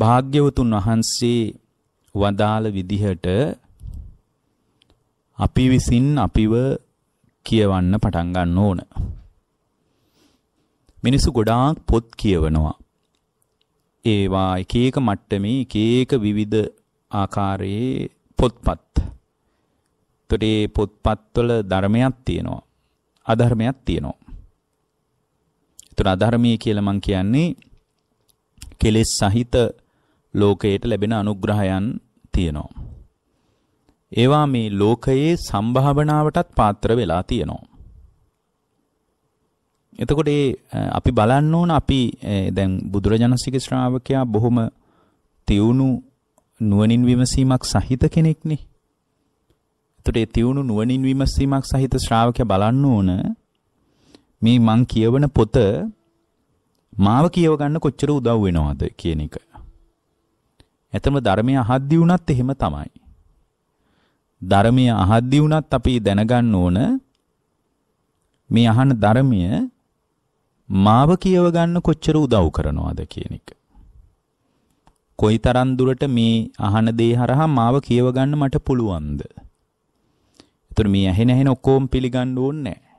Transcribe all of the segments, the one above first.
භාග්‍යවතුන් වහන්සේ වදාළ විදිහට අපි විසින් අපිව කියවන්න පටන් ගන්න ඕන. මිනිස්සු ගොඩාක් පොත් කියවනවා. ඒවා එක එක මට්ටමේ එක එක විවිධ ආකාරයේ පොත්පත්. ඒතට ඒ පොත්පත්වල ධර්මයක් තියෙනවා. අධර්මයක් තියෙනවා. ඒතර අධර්මයේ කියලා මම කියන්නේ කෙලෙස් සහිත ලෝකයට ලැබෙන අනුග්‍රහයන් තියෙනවා. ඒවා මේ ලෝකයේ සම්භාවනාවටත් පාත්‍ර වෙලා තියෙනවා. එතකොට ඒ අපි බලන්න ඕන අපි දැන් බුදුරජාණන්සේගේ ශ්‍රාවකයා බොහොම තියුණු නුවණින් විමසීමක් සහිත කෙනෙක්නේ. එතකොට ඒ තියුණු නුවණින් විමසීමක් සහිත ශ්‍රාවකයා බලන්න ඕන මේ මං කියවන පොත මාව කියව ගන්න කොච්චර උදව් වෙනවද කියන එක. ඇතම ධර්මය අහද්දී වුණත් එහෙම තමයි. ධර්මය අහද්දී වුණත් අපි දැනගන්න ඕන මේ අහන ධර්මය මාව කියව ගන්න කොච්චර උදව් කරනවද කියන එක. කොයිතරම් දුරට මේ අහන දේ හරහා මාව කියව ගන්න මට පුළුවන්ද? එතකොට මේ ඇහෙන ඇහෙන ඔක්කොම පිළිගන්න ඕනේ නැහැ.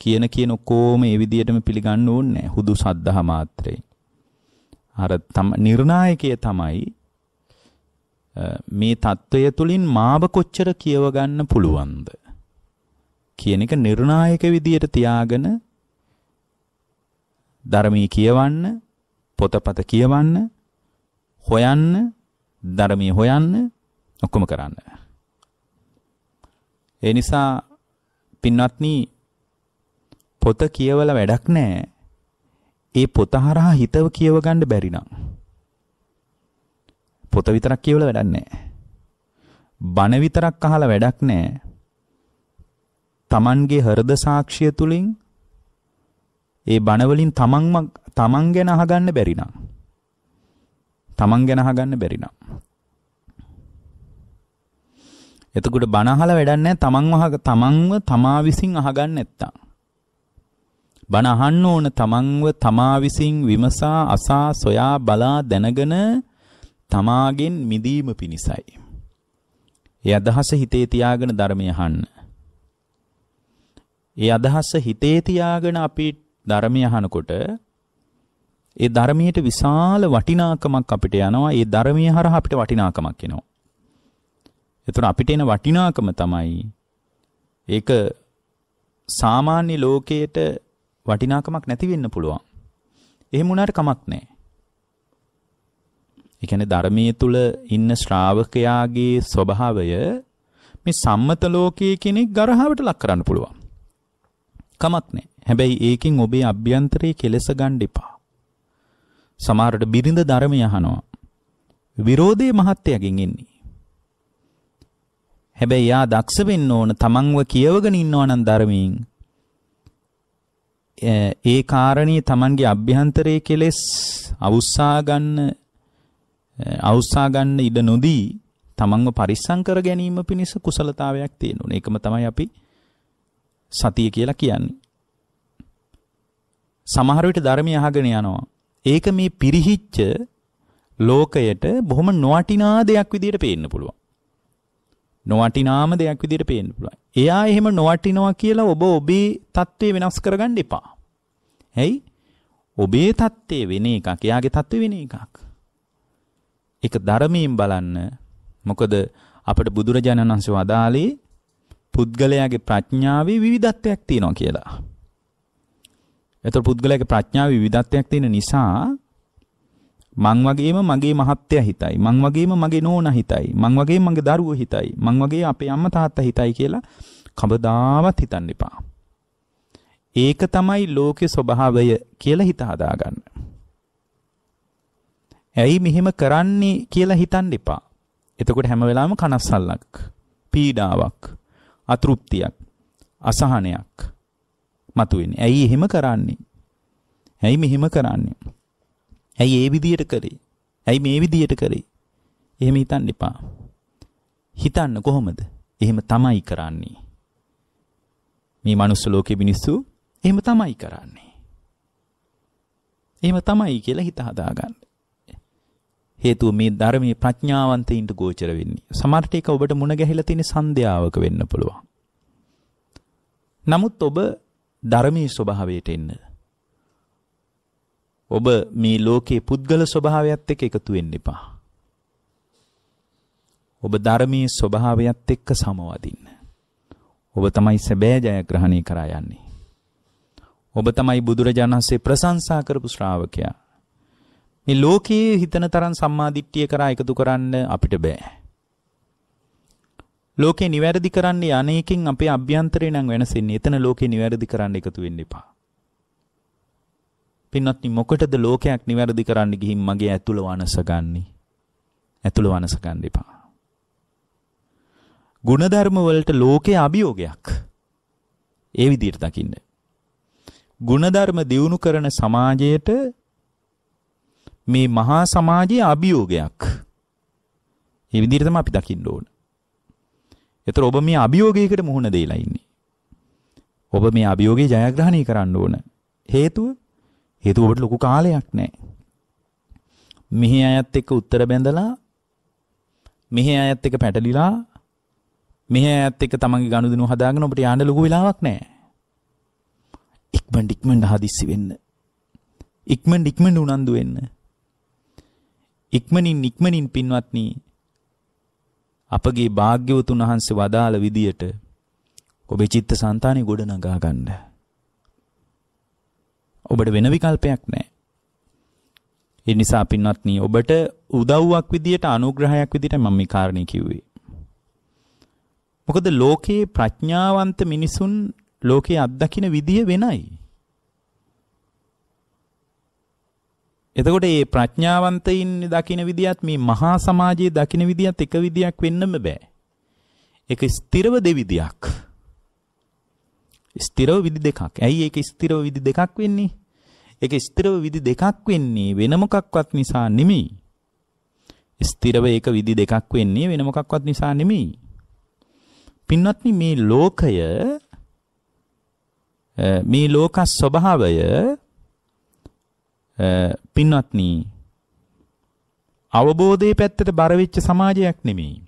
කියන කියන ඔක්කොම ඒ විදිහටම පිළිගන්න ඕනේ නැහැ. හුදු සද්ධා මාත්‍රේ. අර තම නිර්ණායකය තමයි මේ தত্ত্বය තුලින් මාව කොච්චර කියව ගන්න පුළුවන්ද කියන එක නිර්ණායක විදියට තියාගෙන ධර්මී කියවන්න පොතපත කියවන්න හොයන්න ධර්මී හොයන්න ඔක්කොම කරන්න. ඒ නිසා පින්වත්නි පොත කියවලා වැඩක් නැහැ. ඒ පොත හරහා හිතව කියව ගන්න බැරි නම් පොත විතරක් කියවලා වැඩක් නැහැ. බණ විතරක් අහලා වැඩක් නැහැ. Tamanගේ හෘද සාක්ෂිය තුලින් ඒ බණ වලින් තමන්ම තමන් ගැන අහගන්න බැරි නම් තමන් ගැන අහගන්න බැරි නම් එතකොට බණ අහලා වැඩක් නැහැ තමන්ව තමන්ව තමා විසින් අහගන්න නැත්තම් බණ අහන්න ඕන තමන්ව තමා විසින් විමසා අසා සොයා බලා දැනගෙන තමාගෙන් මිදීම පිණිසයි. ඒ අදහස හිතේ තියාගෙන ධර්මය අහන්න. ඒ අදහස හිතේ තියාගෙන අපි ධර්මය අහනකොට ඒ ධර්මයට විශාල වටිනාකමක් අපිට යනවා. ඒ ධර්මයේ හරහා අපිට වටිනාකමක් එනවා. එතකොට අපිට එන වටිනාකම තමයි ඒක සාමාන්‍ය ලෝකයේට වටිනාකමක් නැති වෙන්න පුළුවන්. එහෙම වුණාට කමක් නැහැ. ඒ කියන්නේ ධර්මයේ තුල ඉන්න ශ්‍රාවකයාගේ ස්වභාවය මේ සම්මත ලෝකයේ කෙනෙක් ගරහවට ලක් කරන්න පුළුවන්. කමක් නැහැ. හැබැයි ඒකෙන් ඔබේ අභ්‍යන්තරයේ කෙලස ගන්න එපා. සමහරට බිරිඳ ධර්මය අහනවා. විරෝධයේ මහත්යගෙන් එන්නේ. හැබැයි යා දක්ෂ වෙන්න ඕන තමන්ව කියවගෙන ඉන්නවා නම් ධර්මයෙන් ඒ කාරණේ Tamanගේ අභ්‍යන්තරයේ කෙලෙස් අවුස්සා ගන්න අවුස්සා ගන්න ඉඩ නොදී Tamanව පරිස්සම් කර ගැනීම පිණිස කුසලතාවයක් තියෙනවා. ඒකම තමයි අපි සතිය කියලා කියන්නේ. සමහර විට ධර්මය අහගෙන යනවා. ඒක මේ පිරිහිච්ච ලෝකයට බොහොම නොවටිනා දෙයක් විදිහට පේන්න පුළුවන්. නොවටිනාම දෙයක් විදිහට පේන්න පුළුවන්. එයා එහෙම නොවටිනවා කියලා ඔබ ඔබේ தත්ත්වය වෙනස් කරගන්න එපා. ඇයි? ඔබේ தත්ත්වය වෙන එකක්, එයාගේ தත්ත්වය වෙන එකක්. ඒක ධර්මයෙන් බලන්න. මොකද අපට බුදුරජාණන් වහන්සේ වදාළේ පුද්ගලයාගේ ප්‍රඥාවේ විවිධත්වයක් තියෙනවා කියලා. එතකොට පුද්ගලයාගේ ප්‍රඥාවේ විවිධත්වයක් තියෙන නිසා මං වගේම මගේ මහත්තයා හිතයි මං වගේම මගේ නෝනා හිතයි මං වගේම මගේ දරුවෝ හිතයි මං වගේ අපේ අම්මා තාත්තා හිතයි කියලා කවදාවත් හිතන්න එපා ඒක තමයි ලෝකේ ස්වභාවය කියලා හිත හදාගන්න ඇයි මෙහෙම කරන්නේ කියලා හිතන්න එපා එතකොට හැම වෙලාවෙම කනස්සල්ලක් පීඩාවක් අතෘප්තියක් අසහනයක් මතුවෙන්නේ ඇයි එහෙම කරන්නේ ඇයි මෙහෙම කරන්නේ ඇයි ඒ විදියට කරේ? ඇයි මේ විදියට කරේ? එහෙම හිතන්න එපා. හිතන්න කොහොමද? එහෙම තමයි කරන්නේ. මේ මනුස්ස ලෝකේ මිනිස්සු එහෙම තමයි කරන්නේ. එහෙම තමයි කියලා හිත හදාගන්න. හේතුව මේ ධර්මයේ ප්‍රඥාවන්තයින්ට ගෝචර වෙන්නේ. සමහරට ඒක ඔබට මුණ ගැහිලා තියෙන සංදයාවක වෙන්න පුළුවන්. නමුත් ඔබ ධර්මයේ ස්වභාවයට එන්න ඔබ මේ ලෝකයේ පුද්ගල ස්වභාවයත් එක්ක එකතු වෙන්න එපා. ඔබ ධර්මයේ ස්වභාවයත් එක්ක සමවදින්න. ඔබ තමයි සැබෑ ජයග්‍රහණය කරා යන්නේ. ඔබ තමයි බුදුරජාණන් වහන්සේ ප්‍රශංසා කරපු ශ්‍රාවකයා. මේ ලෝකයේ හිතන තරම් සම්මාදිට්ඨිය කරා එකතු කරන්න අපිට බෑ. ලෝකේ නිවැරදි කරන්න යන්නේකින් අපේ අභ්‍යන්තරේ නම් වෙනසෙන්නේ. එතන ලෝකේ නිවැරදි කරන්න එකතු වෙන්න එපා. පින්වත්නි මොකටද ලෝකයක් නිවැරදි කරන්න ගිහින් මගේ ඇතුළ වනසගන්නේ? ඇතුළ වනසගන්න එපා. ಗುಣධර්ම වලට ලෝකේ අභියෝගයක්. ඒ විදිහට දකින්න. ಗುಣධර්ම දියුණු කරන සමාජයට මේ මහා සමාජයේ අභියෝගයක්. ඒ විදිහට තමයි අපි දකින්න ඕන. ඒතර ඔබ මේ අභියෝගයකට මුහුණ දෙලා ඉන්නේ. ඔබ මේ අභියෝගේ ජයග්‍රහණය කරන්න ඕන. හේතුව හේතුව ඔබට ලොකු කාලයක් නැහැ. මෙහි අයත් එක්ක උත්තර බැඳලා මෙහි අයත් එක්ක පැටලිලා මෙහි අයත් එක්ක තමන්ගේ ගනුදෙනු හදාගෙන ඔබට යන්න ලොකු වෙලාවක් නැහැ. ඉක්මන් ඉක්මන් හදිස්සි වෙන්න. ඉක්මන් ඉක්මන් උනන්දු වෙන්න. ඉක්මනින් ඉක්මනින් පින්වත්නි අපගේ භාග්‍යවතුන් වහන්සේ වදාළ විදියට ඔබේ චිත්ත සන්තානය ගොඩ නගා ගන්න. ඔබට වෙන විකල්පයක් නැහැ. ඒ නිසා පින්වත්නි ඔබට උදව්වක් විදියට අනුග්‍රහයක් විදියට මම මේ කාරණේ කිව්වේ. මොකද ලෝකේ ප්‍රඥාවන්ත මිනිසුන් ලෝකේ අත්දකින විදිය වෙනයි. එතකොට මේ ප්‍රඥාවන්තයින් දකින විදියත් මේ මහා සමාජයේ දකින විදියත් එක විදියක් වෙන්නම බෑ. ඒක ස්ථිරව දෙවිදියක්. ස්ථිරව විදි දෙකක්. ඇයි ඒක ස්ථිරව විදි දෙකක් වෙන්නේ? ඒක ස්ථිරව විදි දෙකක් වෙන්නේ වෙන මොකක්වත් නිසා නෙමෙයි. ස්ථිරව ඒක විදි දෙකක් වෙන්නේ වෙන මොකක්වත් නිසා නෙමෙයි. පින්වත්නි මේ ලෝකය මේ ලෝක ස්වභාවය පින්වත්නි අවබෝධයේ පැත්තට බර වෙච්ච සමාජයක් නෙමෙයි.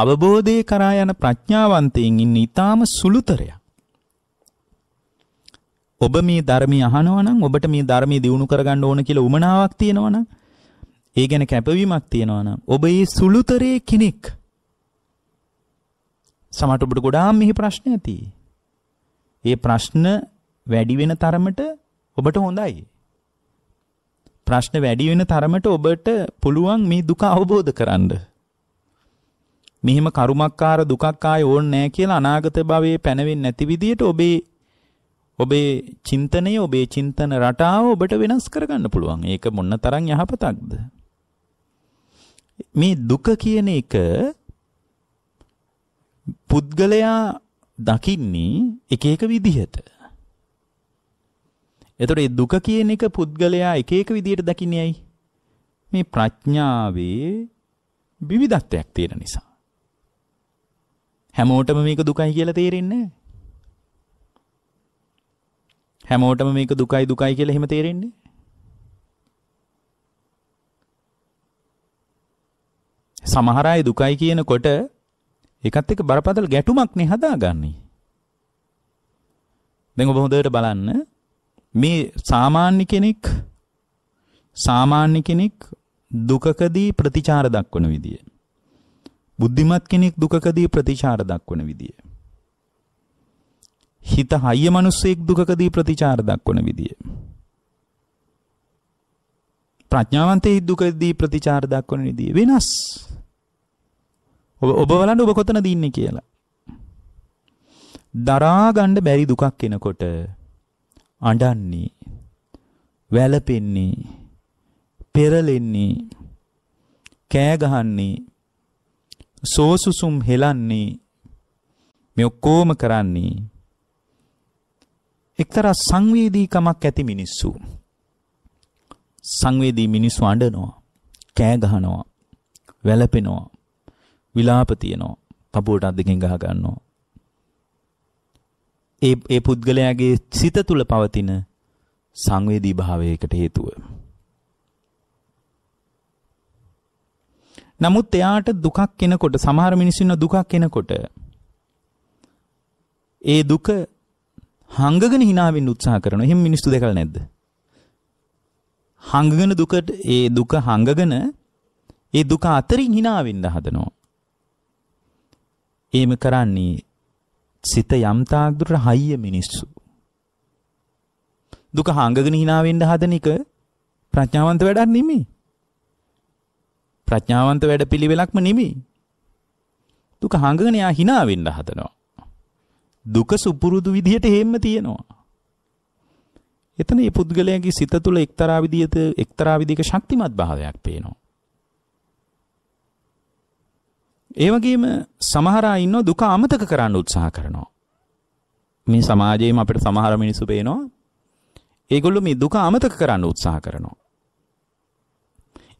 අවබෝධය කරා යන ප්‍රඥාවන්තයෙන් ඉන්න ඊටාම සුළුතරයක්. ඔබ මේ ධර්මයේ අහනවා නම් ඔබට මේ ධර්මයේ දිනු කරගන්න ඕන කියලා උමනාවක් තියෙනවා නම් ඒ ගැන කැපවීමක් තියෙනවා නම් ඔබ ඒ සුළුතරේ කෙනෙක්. සමහරට ඔබට ගොඩාක් මෙහි ප්‍රශ්න ඇති. ඒ ප්‍රශ්න වැඩි වෙන තරමට ඔබට හොඳයි. ප්‍රශ්න වැඩි වෙන තරමට ඔබට පුළුවන් මේ දුක අවබෝධ කරගන්න. මෙහෙම කරුමක්කාර දුකක් ආයේ ඕනේ නැහැ කියලා අනාගත භවයේ පැනවෙන්නේ නැති විදියට ඔබේ ඔබේ චින්තනය ඔබේ චින්තන රටාව ඔබට වෙනස් කරගන්න පුළුවන්. ඒක මොන තරම් යහපතක්ද? මේ දුක කියන එක පුද්ගලයා දකින්නේ එක එක විදිහට. එතකොට මේ දුක කියන එක පුද්ගලයා එක එක විදිහට දකින්නේ ඇයි? මේ ප්‍රඥාවේ විවිධත්වයක් තියෙන නිසා. හැමෝටම මේක දුකයි කියලා තේරෙන්නේ හැමෝටම මේක දුකයි දුකයි කියලා එහෙම තේරෙන්නේ සමහර අය දුකයි කියනකොට ඒකත් එක්ක බරපතල ගැටුමක් නේ හදාගන්නේ. දැන් ඔබ හොඳට බලන්න මේ සාමාන්‍ය කෙනෙක් සාමාන්‍ය කෙනෙක් දුකකදී ප්‍රතිචාර දක්වන විදිය. බුද්ධිමත් කෙනෙක් දුකකදී ප්‍රතිචාර දක්වන විදිය. හිත හයිය මිනිස්සෙක් දුකකදී ප්‍රතිචාර දක්වන විදිය. ප්‍රඥාවන්තයෙක් දුකදී ප්‍රතිචාර දක්වන විදිය වෙනස්. ඔබ ඔබ බලන්න ඔබ කොතනද ඉන්නේ කියලා. දරා ගන්න බැරි දුකක් එනකොට අඬන්නේ වැළපෙන්නේ පෙරලෙන්නේ කෑ ගහන්නේ සෝසුසුම් හෙලන්නේ මේ ඔක්කොම කරන්නේ එක්තරා සංවේදීකමක් ඇති මිනිස්සු සංවේදී මිනිස්සු අඬනවා කෑ ගහනවා වැළපෙනවා විලාප තියනවා පපුවට අත් දෙකෙන් ගහ ගන්නවා ඒ ඒ පුද්ගලයාගේ සිත තුළ පවතින සංවේදී භාවයකට හේතුව නමුත් එයාට දුකක් කෙනකොට සමහර මිනිසින්න දුකක් කෙනකොට ඒ දුක හංගගෙන හිනාවෙන් උත්සාහ කරන එහෙම මිනිස්සු දෙකල නැද්ද හංගගෙන දුකට ඒ දුක හංගගෙන ඒ දුක අතරින් හිනාවෙන්න හදනවා එහෙම කරන්නේ සිත යම් තාක් දුරට හයිය මිනිස්සු දුක හංගගෙන හිනාවෙන්න හදන එක ප්‍රඥාවන්ත වැඩක් නෙමෙයි ප්‍රඥාවන්ත වැඩ පිළිවෙලක්ම නෙමෙයි. දුක හංගගෙන යා hina වෙන්න හදනවා. දුක සුපුරුදු විදිහට හේම්ම තියෙනවා. එතන මේ පුද්ගලයාගේ සිත තුළ එක්තරා විදියට එක්තරා විදියක ශක්තිමත් භාවයක් පේනවා. ඒ වගේම සමහර අය ඉන්නවා දුක අමතක කරන්න උත්සාහ කරනවා. මේ සමාජයේම අපිට සමහර මිනිස්සු පේනවා. ඒගොල්ලෝ මේ දුක අමතක කරන්න උත්සාහ කරනවා.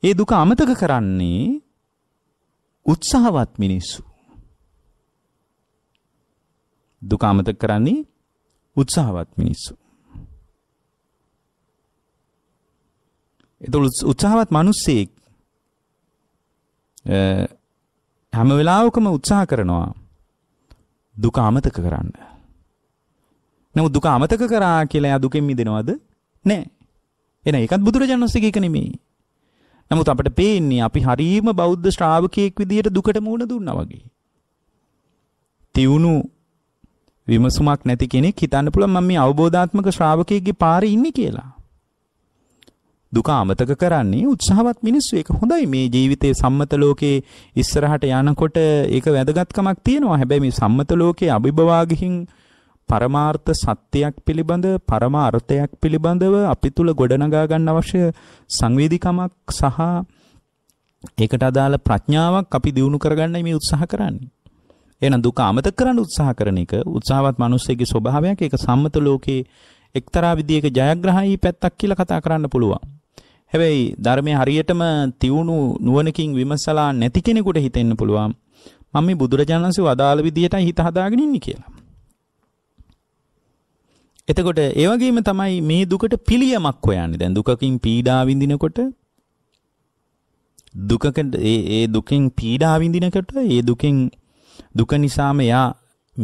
ඒ දුක අමතක කරන්නේ උත්සාහවත් මිනිස්සු. දුක අමතක කරන්නේ උත්සාහවත් මිනිස්සු. එතකොට උත්සාහවත් මිනිස්සෙක් හැම වෙලාවකම උත්සාහ කරනවා දුක අමතක කරන්න. නමුත් දුක අමතක කරා කියලා එයා දුකෙන් මිදෙනවද? නැහැ. එහෙනම් ඒකත් බුදුරජාණන් වහන්සේගේ එක නෙමෙයි. නමුත් අපිට පේන්නේ අපි හරීම බෞද්ධ ශ්‍රාවකයෙක් විදියට දුකට මුහුණ දුන්නා වගේ. තියුණු විමසුමක් නැති කෙනෙක් හිතන්න පුළුවන් මම මේ අවබෝධාත්මක ශ්‍රාවකයෙක්ගේ පාරේ ඉන්නේ කියලා. දුක අමතක කරන්නේ උත්සාහවත් මිනිස්සු ඒක හොඳයි මේ ජීවිතයේ සම්මත ලෝකේ ඉස්සරහට යනකොට ඒක වැදගත්කමක් තියෙනවා හැබැයි මේ සම්මත ලෝකේ අභිභවා ගිහින් පරමාර්ථ සත්‍යයක් පිළිබඳ පරමාර්ථයක් පිළිබඳව අපි තුල ගොඩනගා ගන්න අවශ්‍ය සංවේදීකමක් සහ ඒකට අදාළ ප්‍රඥාවක් අපි දිනු කරගන්නයි මේ උත්සාහ කරන්නේ. එහෙනම් දුක අමතක කරන්න උත්සාහ කරන එක උත්සාහවත් මිනිස්සෙගේ ස්වභාවයක්. ඒක සම්මත ලෝකයේ එක්තරා විදියක ජයග්‍රහණී පැත්තක් කියලා කතා කරන්න පුළුවන්. හැබැයි ධර්මයේ හරියටම තියුණු නුවණකින් විමසලා නැති කෙනෙකුට හිතෙන්න පුළුවන්. මම මේ බුදුරජාණන්සේ වදාළ විදියටයි හිත හදාගෙන ඉන්නේ කියලා. එතකොට ඒ වගේම තමයි මේ දුකට පිළියමක් හොයන්නේ. දැන් දුකකින් පීඩා විඳිනකොට දුකකට ඒ ඒ දුකෙන් පීඩා විඳිනකොට ඒ දුකෙන් දුක නිසාම යා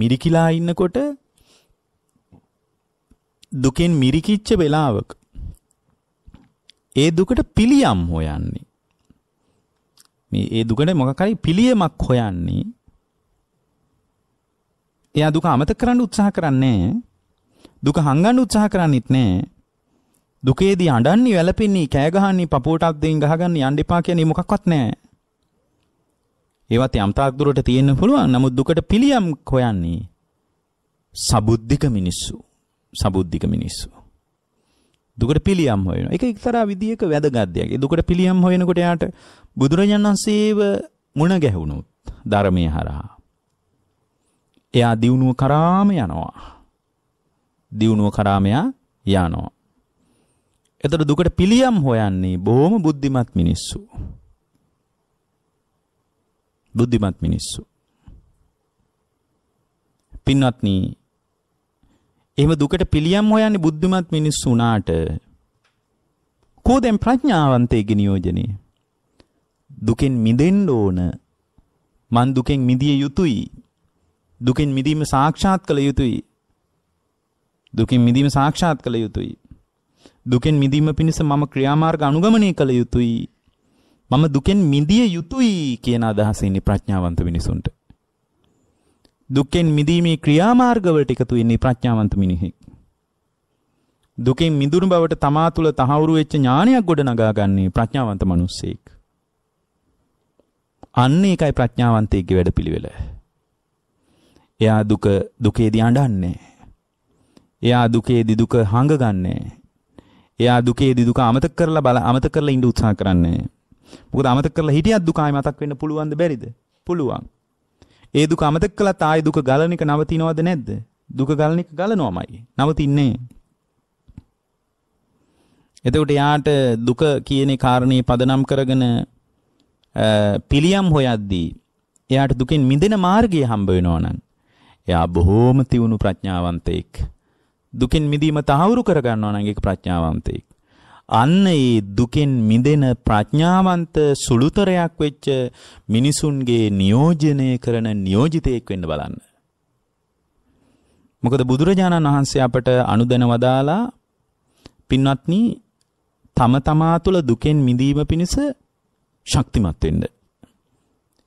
මිරිකිලා ඉන්නකොට දුකෙන් මිරිකිච්ච වෙලාවක ඒ දුකට පිළියම් හොයන්නේ මේ ඒ දුකට මොකක් හරි පිළියමක් හොයන්නේ එයා දුක අමතක කරන්න උත්සාහ කරන්නේ දුක හංගන්න උත්සාහ කරන්නෙත් නෑ. දුකේදී අඬන්නේ, වැළපෙන්නේ, කෑ ගහන්නේ, පපුවටත් දෙයින් ගහගන්න යන්න එපා කියන්නේ මොකක්වත් නෑ. ඒවත් යම්තාක් දුරට තියෙන්න පුළුවන්. නමුත් දුකට පිළියම් හොයන්නේ සබුද්ධික මිනිස්සු. සබුද්ධික මිනිස්සු. දුකට පිළියම් හොයනවා. ඒක එක්තරා විදියක වැදගත් දෙයක්. ඒ දුකට පිළියම් හොයනකොට යාට බුදුරජාණන් වහන්සේව මුණ ගැහුණොත් ධර්මයේ හරහා එයා දියුණුව කරාම යනවා. දියුණුව කරාමයා යනවා. එතකොට දුකට පිළියම් හොයන්නේ බොහොම බුද්ධිමත් මිනිස්සු. බුද්ධිමත් මිනිස්සු. පින්වත්නි එහෙම දුකට පිළියම් හොයන්නේ බුද්ධිමත් මිනිස්සු උනාට කෝදෙන් ප්‍රඥාවන්තයේගේ නියෝජනේ දුකෙන් මිදෙන්න ඕන මන් දුකෙන් මිදිය යුතුයි දුකෙන් මිදීම සාක්ෂාත් කළ යුතුයි දුකින් මිදීම සාක්ෂාත් කළ යුතුයි. දුකෙන් මිදීම පිණිස මම ක්‍රියාමාර්ග අනුගමනය කළ යුතුයි. මම දුකෙන් මිදිය යුතුයි කියන අදහස ඉන්නේ ප්‍රඥාවන්ත මිනිසුන්ට. දුකෙන් මිදීමේ ක්‍රියාමාර්ගවලට එකතු වෙන්නේ ප්‍රඥාවන්ත මිනිහෙක්. දුකෙන් මිදුණු බවට තමා තුළ තහවුරු වෙච්ච ඥානයක් ගොඩනගා ගන්නේ ප්‍රඥාවන්ත මිනිස්සෙක්. අන්න ඒකයි ප්‍රඥාවන්තයෙක්ගේ වැඩපිළිවෙල. එයා දුක දුකේදී අඬන්නේ. එයා දුකේ දිදුක හංගගන්නේ. එයා දුකේ දිදුක අමතක කරලා බල අමතක කරලා ඉඳ උත්සාහ කරන්නේ. මොකද අමතක කරලා හිටියත් දුකයි මතක් වෙන්න පුළුවන්ද බැරිද? පුළුවන්. ඒ දුක අමතක කළත් ආයෙ දුක ගලන එක නවතිනවද නැද්ද? දුක ගලන එක ගලනවමයි. නවතින්නේ. එතකොට යාට දුක කියනේ කාරණේ පදනම් කරගෙන පිළියම් හොයද්දී එයාට දුකෙන් මිදෙන මාර්ගය හම්බ වෙනවා නම් එයා බොහෝම තියුණු ප්‍රඥාවන්තයෙක්. දුකෙන් මිදීම තහවුරු කරගන්නවා නම් ඒක ප්‍රඥාවන්තයෙක්. අන්න ඒ දුකෙන් මිදෙන ප්‍රඥාවන්ත සුළුතරයක් වෙච්ච මිනිසුන්ගේ නියෝජනය කරන නියෝජිතයෙක් වෙන්න බලන්න. මොකද බුදුරජාණන් වහන්සේ අපට අනුදැන වදාලා පින්වත්නි තම තමා තුළ දුකෙන් මිදීම පිණිස ශක්තිමත් වෙන්න.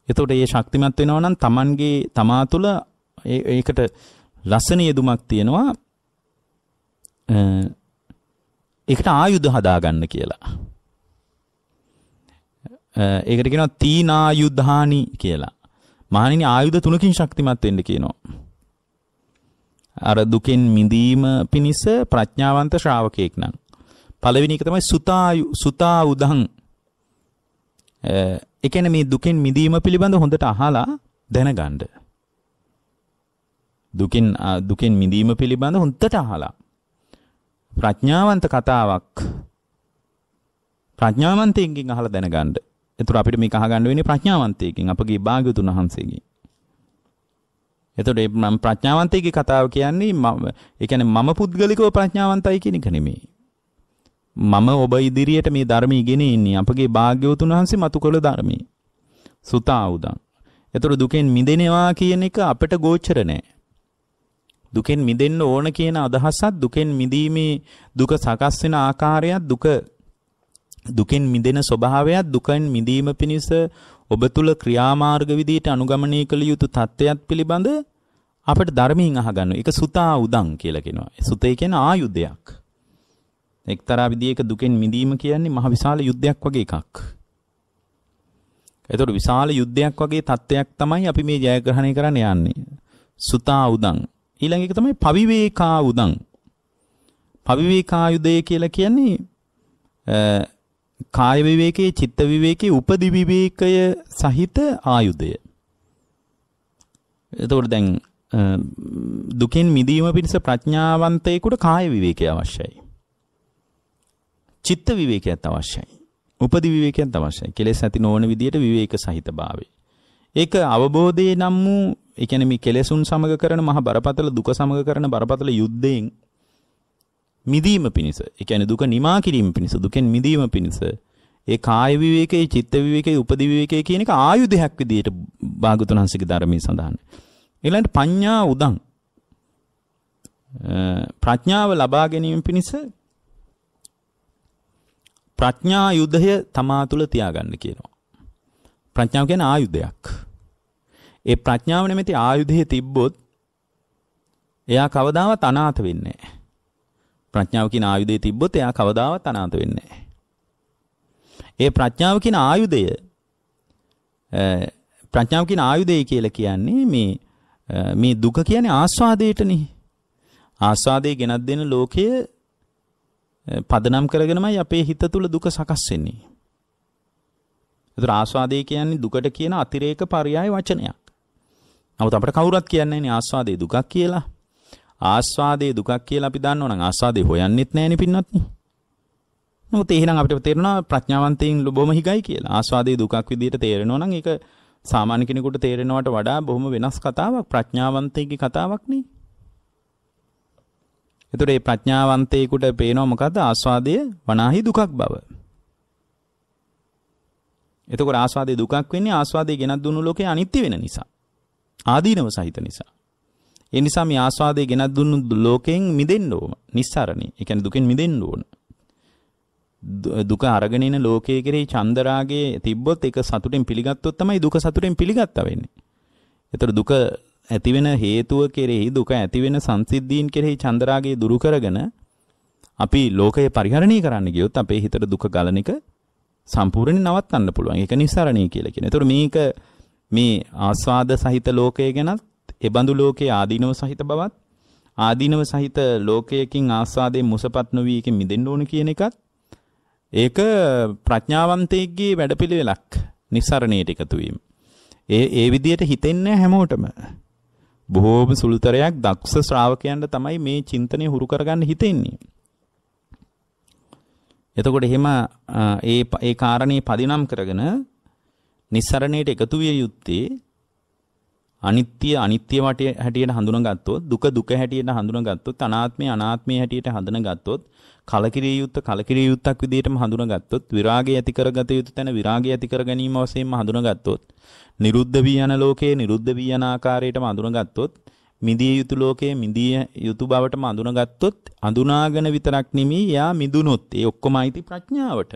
එතකොට මේ ශක්තිමත් වෙනවා නම් Tamanගේ තමා තුළ ඒකට ලස්සන යෙදුමක් තියෙනවා ඒකට ආයුධ හදාගන්න කියලා. ඒකට කියනවා තීනායුධානි කියලා. මහණෙනි ආයුධ තුනකින් ශක්තිමත් වෙන්න කියනවා. අර දුකෙන් මිදීම පිණිස ප්‍රඥාවන්ත ශ්‍රාවකයෙක් නම් පළවෙනි එක තමයි සුතායු සුතා උදං ඒ කියන්නේ මේ දුකෙන් මිදීම පිළිබඳ හොඳට අහලා දැනගන්න දුකෙන් දුකෙන් මිදීම පිළිබඳ හොඳට අහලා ප්‍රඥාවන්ත කතාවක් ප්‍රඥාවන්තයෙන්ගෙන් අහලා දැනගන්න. එතකොට අපිට මේක අහගන්න වෙන්නේ ප්‍රඥාවන්තයෙන්ගෙන් අපගේ භාග්‍යතුන් වහන්සේගෙන්. එතකොට මේ ප්‍රඥාවන්තයෙක්ගේ කතාව කියන්නේ මම ඒ කියන්නේ මම පුද්ගලිකව ප්‍රඥාවන්තයි කියන එක නෙමෙයි. මම ඔබ ඉදිරියට මේ ධර්මය ඉගෙන ඉන්නේ අපගේ භාග්‍යවතුන් වහන්සේ මතු කළ ධර්මයේ. සුතාවුදන්. ඒතර දුකෙන් මිදෙනවා කියන එක අපට ගෝචර නෑ. දුකෙන් මිදෙන්න ඕන කියන අදහසත් දුකෙන් මිදීමේ දුක සකස් වෙන ආකාරයත් දුක දුකෙන් මිදෙන ස්වභාවයත් දුකෙන් මිදීම පිණිස ඔබ තුල ක්‍රියාමාර්ග විදිහට අනුගමනය කළ යුතු தත්ත්වයක් පිළිබඳ අපිට ධර්මයෙන් අහගන්න. ඒක සුතා උදං කියලා කියනවා. සුතේ කියන්නේ ආයුධයක්. එක්තරා විදිහක දුකෙන් මිදීම කියන්නේ මහ විශාල යුද්ධයක් වගේ එකක්. ඒතකොට විශාල යුද්ධයක් වගේ தත්ත්වයක් තමයි අපි මේ ජයග්‍රහණය කරන්න යන්නේ. සුතා උදං ඊළඟ එක තමයි පවිවේකායුදං. පවිවේකායුදය කියලා කියන්නේ කාය විවේකයේ චිත්ත විවේකයේ උපදි විවේකය සහිත ආයුධය. එතකොට දැන් දුකෙන් මිදීම පිණිස ප්‍රඥාවන්තයෙකුට කාය විවේකය අවශ්‍යයි. චිත්ත විවේකයක් අවශ්‍යයි. උපදි විවේකයක් අවශ්‍යයි. කෙලෙස් ඇති නොවන විදියට විවේක සහිත භාවය. ඒක අවබෝධයේ නම් වූ ඒ කියන්නේ මේ කෙලෙසුන් සමග කරන මහ බරපතල දුක සමග කරන බරපතල යුද්ධයෙන් මිදීම පිණිස ඒ කියන්නේ දුක නිමා කිරීම පිණිස දුකෙන් මිදීම පිණිස ඒ කාය විවේකයේ චිත්ත විවේකයේ උපදි විවේකයේ කියන එක ආයුධයක් විදිහට භාගතුන් හන්සේගේ ධර්මයේ සඳහන්. ඊළඟට පඤ්ඤා උදං ප්‍රඥාව ලබා ගැනීම පිණිස ප්‍රඥා යුධය තමා තුළ තියාගන්න කියනවා. ප්‍රඥාව කියන්නේ ආයුධයක්. ඒ ප්‍රඥාව නැමැති ආයුධය තිබ්බොත් එයා කවදාවත් අනාථ වෙන්නේ නැහැ. ප්‍රඥාව කියන ආයුධය තිබ්බොත් එයා කවදාවත් අනාථ වෙන්නේ නැහැ. ඒ ප්‍රඥාව කියන ආයුධය ප්‍රඥාව කියන ආයුධය කියලා කියන්නේ මේ මේ දුක කියන්නේ ආස්වාදයටනේ. ආස්වාදයේ ගෙනත් දෙන ලෝකය පදනම් කරගෙනමයි අපේ හිත තුල දුක සකස් වෙන්නේ. ඒතර ආස්වාදේ කියන්නේ දුකට කියන අතිරේක පරයය වචනයක්. නමුත් අපිට කවුරුත් කියන්නේ නේ ආස්වාදේ දුකක් කියලා. ආස්වාදේ දුකක් කියලා අපි දන්නෝ නම් ආස්වාදේ හොයන්නෙත් නෑනේ පින්නත් නේ. නමුත් එහෙනම් අපිට තේරෙනවා ප්‍රඥාවන්තයින් බොහොම හිගයි කියලා. ආස්වාදේ දුකක් විදිහට තේරෙනවා නම් ඒක සාමාන්‍ය කෙනෙකුට තේරෙනවට වඩා බොහොම වෙනස් කතාවක් ප්‍රඥාවන්තයෙක්ගේ කතාවක් නේ. එතකොට මේ ප්‍රඥාවන්තයෙකුට පේනවා මොකද්ද ආස්වාදය වනාහි දුකක් බව. එතකොට ආස්වාදයේ දුකක් වෙන්නේ ආස්වාදයේ ගෙනත් දුන්නු ලෝකේ අනිත්‍ය වෙන නිසා. ආදීනව සහිත නිසා. ඒ නිසා මේ ආස්වාදයේ ගෙනත් දුන්නු ලෝකයෙන් මිදෙන්න ඕන. නිස්සාරණේ. ඒ කියන්නේ දුකෙන් මිදෙන්න ඕන. දුක අරගෙන එන ලෝකයේ කෙරෙහි චන්දරාගයේ තිබ්බොත් ඒක සතුටෙන් පිළිගත්තොත් තමයි දුක සතුටෙන් පිළිගත්තා වෙන්නේ. ඒතර දුක ඇති වෙන හේතුව කෙරෙහි දුක ඇති වෙන සංසිද්ධීන් කෙරෙහි චන්දරාගය දුරු කරගෙන අපි ලෝකය පරිහරණය කරන්න ගියොත් අපේ හිතට දුක ගලන එක සම්පූර්ණයෙන් නවත්තන්න පුළුවන්. ඒක නිස්සරණීය කියලා කියන. ඒතර මේක මේ ආස්වාද සහිත ලෝකය ගැනත්, එබඳු ලෝකයේ ආදීනව සහිත බවත්, ආදීනව සහිත ලෝකයකින් ආස්වාදයෙන් මුසපත් නොවි එකෙන් මිදෙන්න ඕන කියන එකත් ඒක ප්‍රඥාවන්තයෙක්ගේ වැඩපිළිවෙලක්. නිස්සරණීයට එකතු වීම. ඒ ඒ විදිහට හිතෙන්නේ හැමෝටම. බොහෝම සුළුතරයක් දක්ෂ ශ්‍රාවකයන්ට තමයි මේ චින්තනය හුරු කරගන්න හිතෙන්නේ. එතකොට එහෙම ඒ ඒ කාරණේ පදිනම් කරගෙන නිස්සරණයට එකතු විය යුත්තේ අනිත්‍ය අනිත්‍ය වටේ හැටියට හඳුනගත්තොත් දුක දුක හැටියට හඳුනගත්තොත් අනාත්මය අනාත්මය හැටියට හඳුනගත්තොත් කලකිරිය යුත්ත කලකිරිය යුත්තක් විදිහටම හඳුනගත්තොත් විරාගය ඇති කරගත යුතු තැන විරාගය ඇති කර ගැනීම වශයෙන්ම හඳුනගත්තොත් නිරුද්ධ වී යන ලෝකයේ නිරුද්ධ වී යන ආකාරයටම හඳුනගත්තොත් මිදිය යුතු ලෝකයේ මිදිය යුතු බවටම අඳුනගත්තොත් අඳුනාගෙන විතරක් නෙමෙයි යා මිදුනොත් ඒ ඔක්කොම අයිති ප්‍රඥාවට.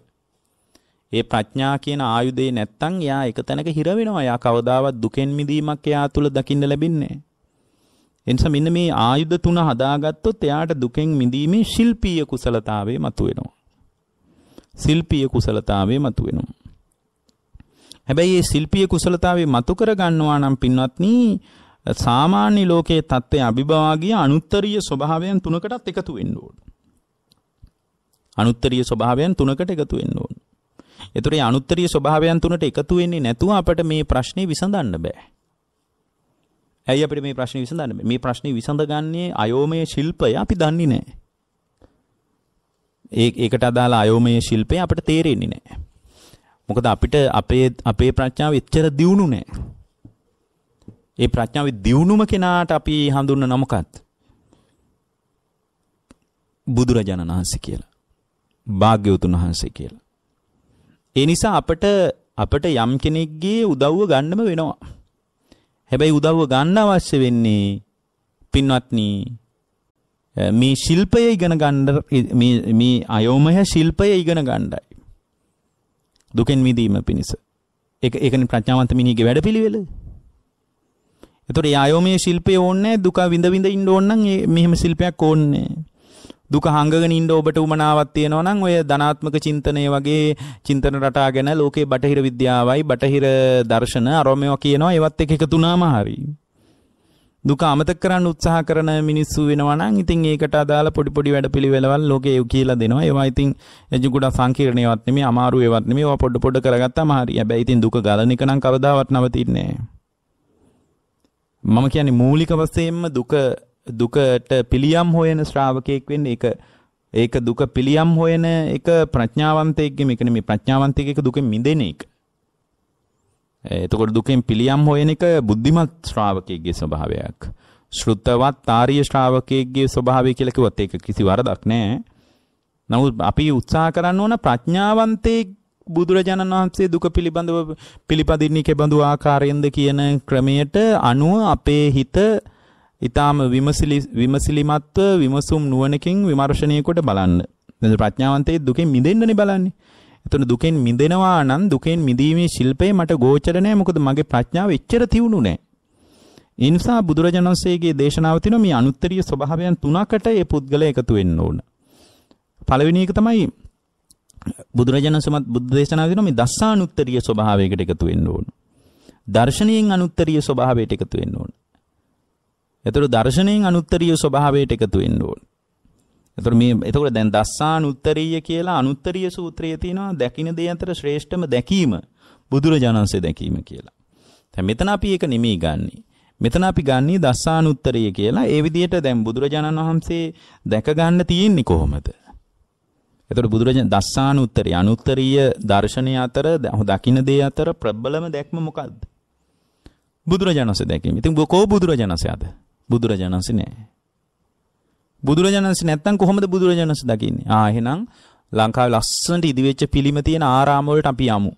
ඒ ප්‍රඥා කියන ආයුධේ නැත්තම් යා එක තැනක හිර වෙනවා. යා කවදාවත් දුකෙන් මිදීමක් එයා තුල දකින්න ලැබෙන්නේ එනිසා මෙන්න මේ ආයුධ තුන හදාගත්තොත් එයාට දුකෙන් මිදීමේ ශිල්පීය කුසලතාවේ මතුවෙනවා. ශිල්පීය කුසලතාවේ මතුවෙනවා. හැබැයි මේ ශිල්පීය කුසලතාවේ මතු කර ගන්නවා නම් පින්වත්නි සාමාන්‍ය ලෝකයේ தත්ත්වය අභිභවාගිය අනුත්තරීය ස්වභාවයන් තුනකටත් එකතු වෙන්න ඕන. අනුත්තරීය ස්වභාවයන් තුනකට එකතු වෙන්න ඕන. ඒතර මේ අනුත්තරීය ස්වභාවයන් තුනට එකතු වෙන්නේ නැතුව අපිට මේ ප්‍රශ්නේ විසඳන්න බෑ. ඇයි අපිට මේ ප්‍රශ්නේ විසඳන්න බෑ? මේ ප්‍රශ්නේ විසඳගන්නේ අයෝමය ශිල්පය අපි දන්නේ නැහැ. ඒ ඒකට අදාළ අයෝමය ශිල්පය අපිට තේරෙන්නේ නැහැ. මොකද අපිට අපේ අපේ ප්‍රඥාව එච්චර දියුණු නැහැ. ඒ ප්‍රඥාවේ දියුණුම කෙනාට අපි හඳුන්න නමකත් බුදුරජාණන් වහන්සේ කියලා. භාග්‍යවතුන් වහන්සේ කියලා. ඒ නිසා අපට අපට යම් කෙනෙක්ගේ උදව්ව ගන්නම වෙනවා. හැබැයි උදව්ව ගන්න අවශ්‍ය වෙන්නේ පින්වත්නි මේ ශිල්පය ඉගෙන ගන්න මේ මේ අයෝමය ශිල්පය ඉගෙන ගන්නයි. දුකෙන් මිදීම පිණිස. ඒක ඒකනේ ප්‍රඥාවන්ත මිනිහගේ වැඩපිළිවෙල. එතකොට ඒ ආයෝමය ශිල්පේ ඕන්නේ දුක විඳ විඳ ඉන්න ඕන නම් මෙහෙම ශිල්පයක් ඕන්නේ. දුක හංගගෙන ඉන්න ඔබට උමනාවක් තියෙනවා නම් ඔය ධනාත්මක චින්තනය වගේ චින්තන රටාගෙන ලෝකේ බටහිර විද්‍යාවයි බටහිර දර්ශන අරමේවා කියනවා ඒවත් එක එකතුනාම හරි. දුක අමතක කරන්න උත්සාහ කරන මිනිස්සු වෙනවා නම් ඉතින් ඒකට අදාළ පොඩි පොඩි වැඩපිළිවෙළවල් ලෝකේ කියලා දෙනවා. ඒවා ඉතින් එජුගුඩ සංකීර්ණේවත් නෙමෙයි අමාරු ඒවත් නෙමෙයි. ඒවා පොඩ පොඩ කරගත්තාම හරි. හැබැයි ඉතින් දුක ගලන එක නම් කවදාවත් නවතින්නේ නැහැ. මම කියන්නේ මූලික වශයෙන්ම දුක දුකට පිළියම් හොයන ශ්‍රාවකයෙක් වෙන්න ඒක ඒක දුක පිළියම් හොයන එක ප්‍රඥාවන්තයෙක්ගේ මේක නෙමෙයි ප්‍රඥාවන්තයෙක් දුක මිදෙන එක. එතකොට දුකෙන් පිළියම් හොයන එක බුද්ධිමත් ශ්‍රාවකයෙක්ගේ ස්වභාවයක්. ශ්‍රුතවත් ආර්ය ශ්‍රාවකයෙක්ගේ ස්වභාවය කියලා කිව්වොත් ඒක කිසි වරදක් නෑ. නමුත් අපි උත්සාහ කරන්න ඕන ප්‍රඥාවන්තයෙක් බුදුරජාණන් වහන්සේ දුක පිළිබඳව පිළිපදින්නේ කෙබඳු ආකාරයෙන්ද කියන ක්‍රමයට අනුව අපේ හිත ඊටාම විමසිලි විමසිලිමත්ව විමසුම් නුවණකින් විමර්ශනය කොට බලන්න. දැන් ප්‍රඥාවන්තේ දුකෙන් මිදෙන්නනේ බලන්නේ. එතන දුකෙන් මිදෙනවා නම් දුකෙන් මිදීමේ ශිල්පය මට ගෝචර නෑ. මොකද මගේ ප්‍රඥාව එච්චර තියුණු නෑ. ඒ නිසා බුදුරජාණන් වහන්සේගේ දේශනාව තියෙන මේ අනුත්තරීය ස්වභාවයන් තුනකට ඒ පුද්ගලයා එකතු වෙන්න ඕන. පළවෙනි එක තමයි බුදුරජාණන් සමත් බුද්ධ දේශනා කරන මේ දස්සානුත්තරීය ස්වභාවයකට එකතු වෙන්න ඕන. දර්ශනීයෙන් අනුත්තරීය ස්වභාවයට එකතු වෙන්න ඕන. එතකොට දර්ශනීයෙන් අනුත්තරීය ස්වභාවයට එකතු වෙන්න ඕන. එතකොට මේ එතකොට දැන් දස්සානුත්තරීය කියලා අනුත්තරීය සූත්‍රයේ තියෙනවා දකින දේ අතර ශ්‍රේෂ්ඨම දැකීම බුදුරජාණන්සේ දැකීම කියලා. දැන් මෙතන අපි ඒක නෙමෙයි ගන්නෙ. මෙතන අපි ගන්නේ දස්සානුත්තරීය කියලා. ඒ විදිහට දැන් බුදුරජාණන් වහන්සේ දැක ගන්න තියෙන්නේ කොහොමද? එතකොට බුදුරජාණන් දස්සාන උත්තරී අනුත්තරීය දර්ශනය අතර දකින්න දේ අතර ප්‍රබලම දැක්ම මොකද්ද? බුදුරජාණන්සේ දැකීම. ඉතින් කොහොම බුදුරජාණන්සේ ආද? බුදුරජාණන්සේ නෑ. බුදුරජාණන්සේ නැත්තම් කොහොමද බුදුරජාණන්සේ දකින්නේ? ආ එහෙනම් ලංකාවේ ලස්සනට ඉදිවෙච්ච පිළිම තියෙන ආරාම වලට අපි යමු.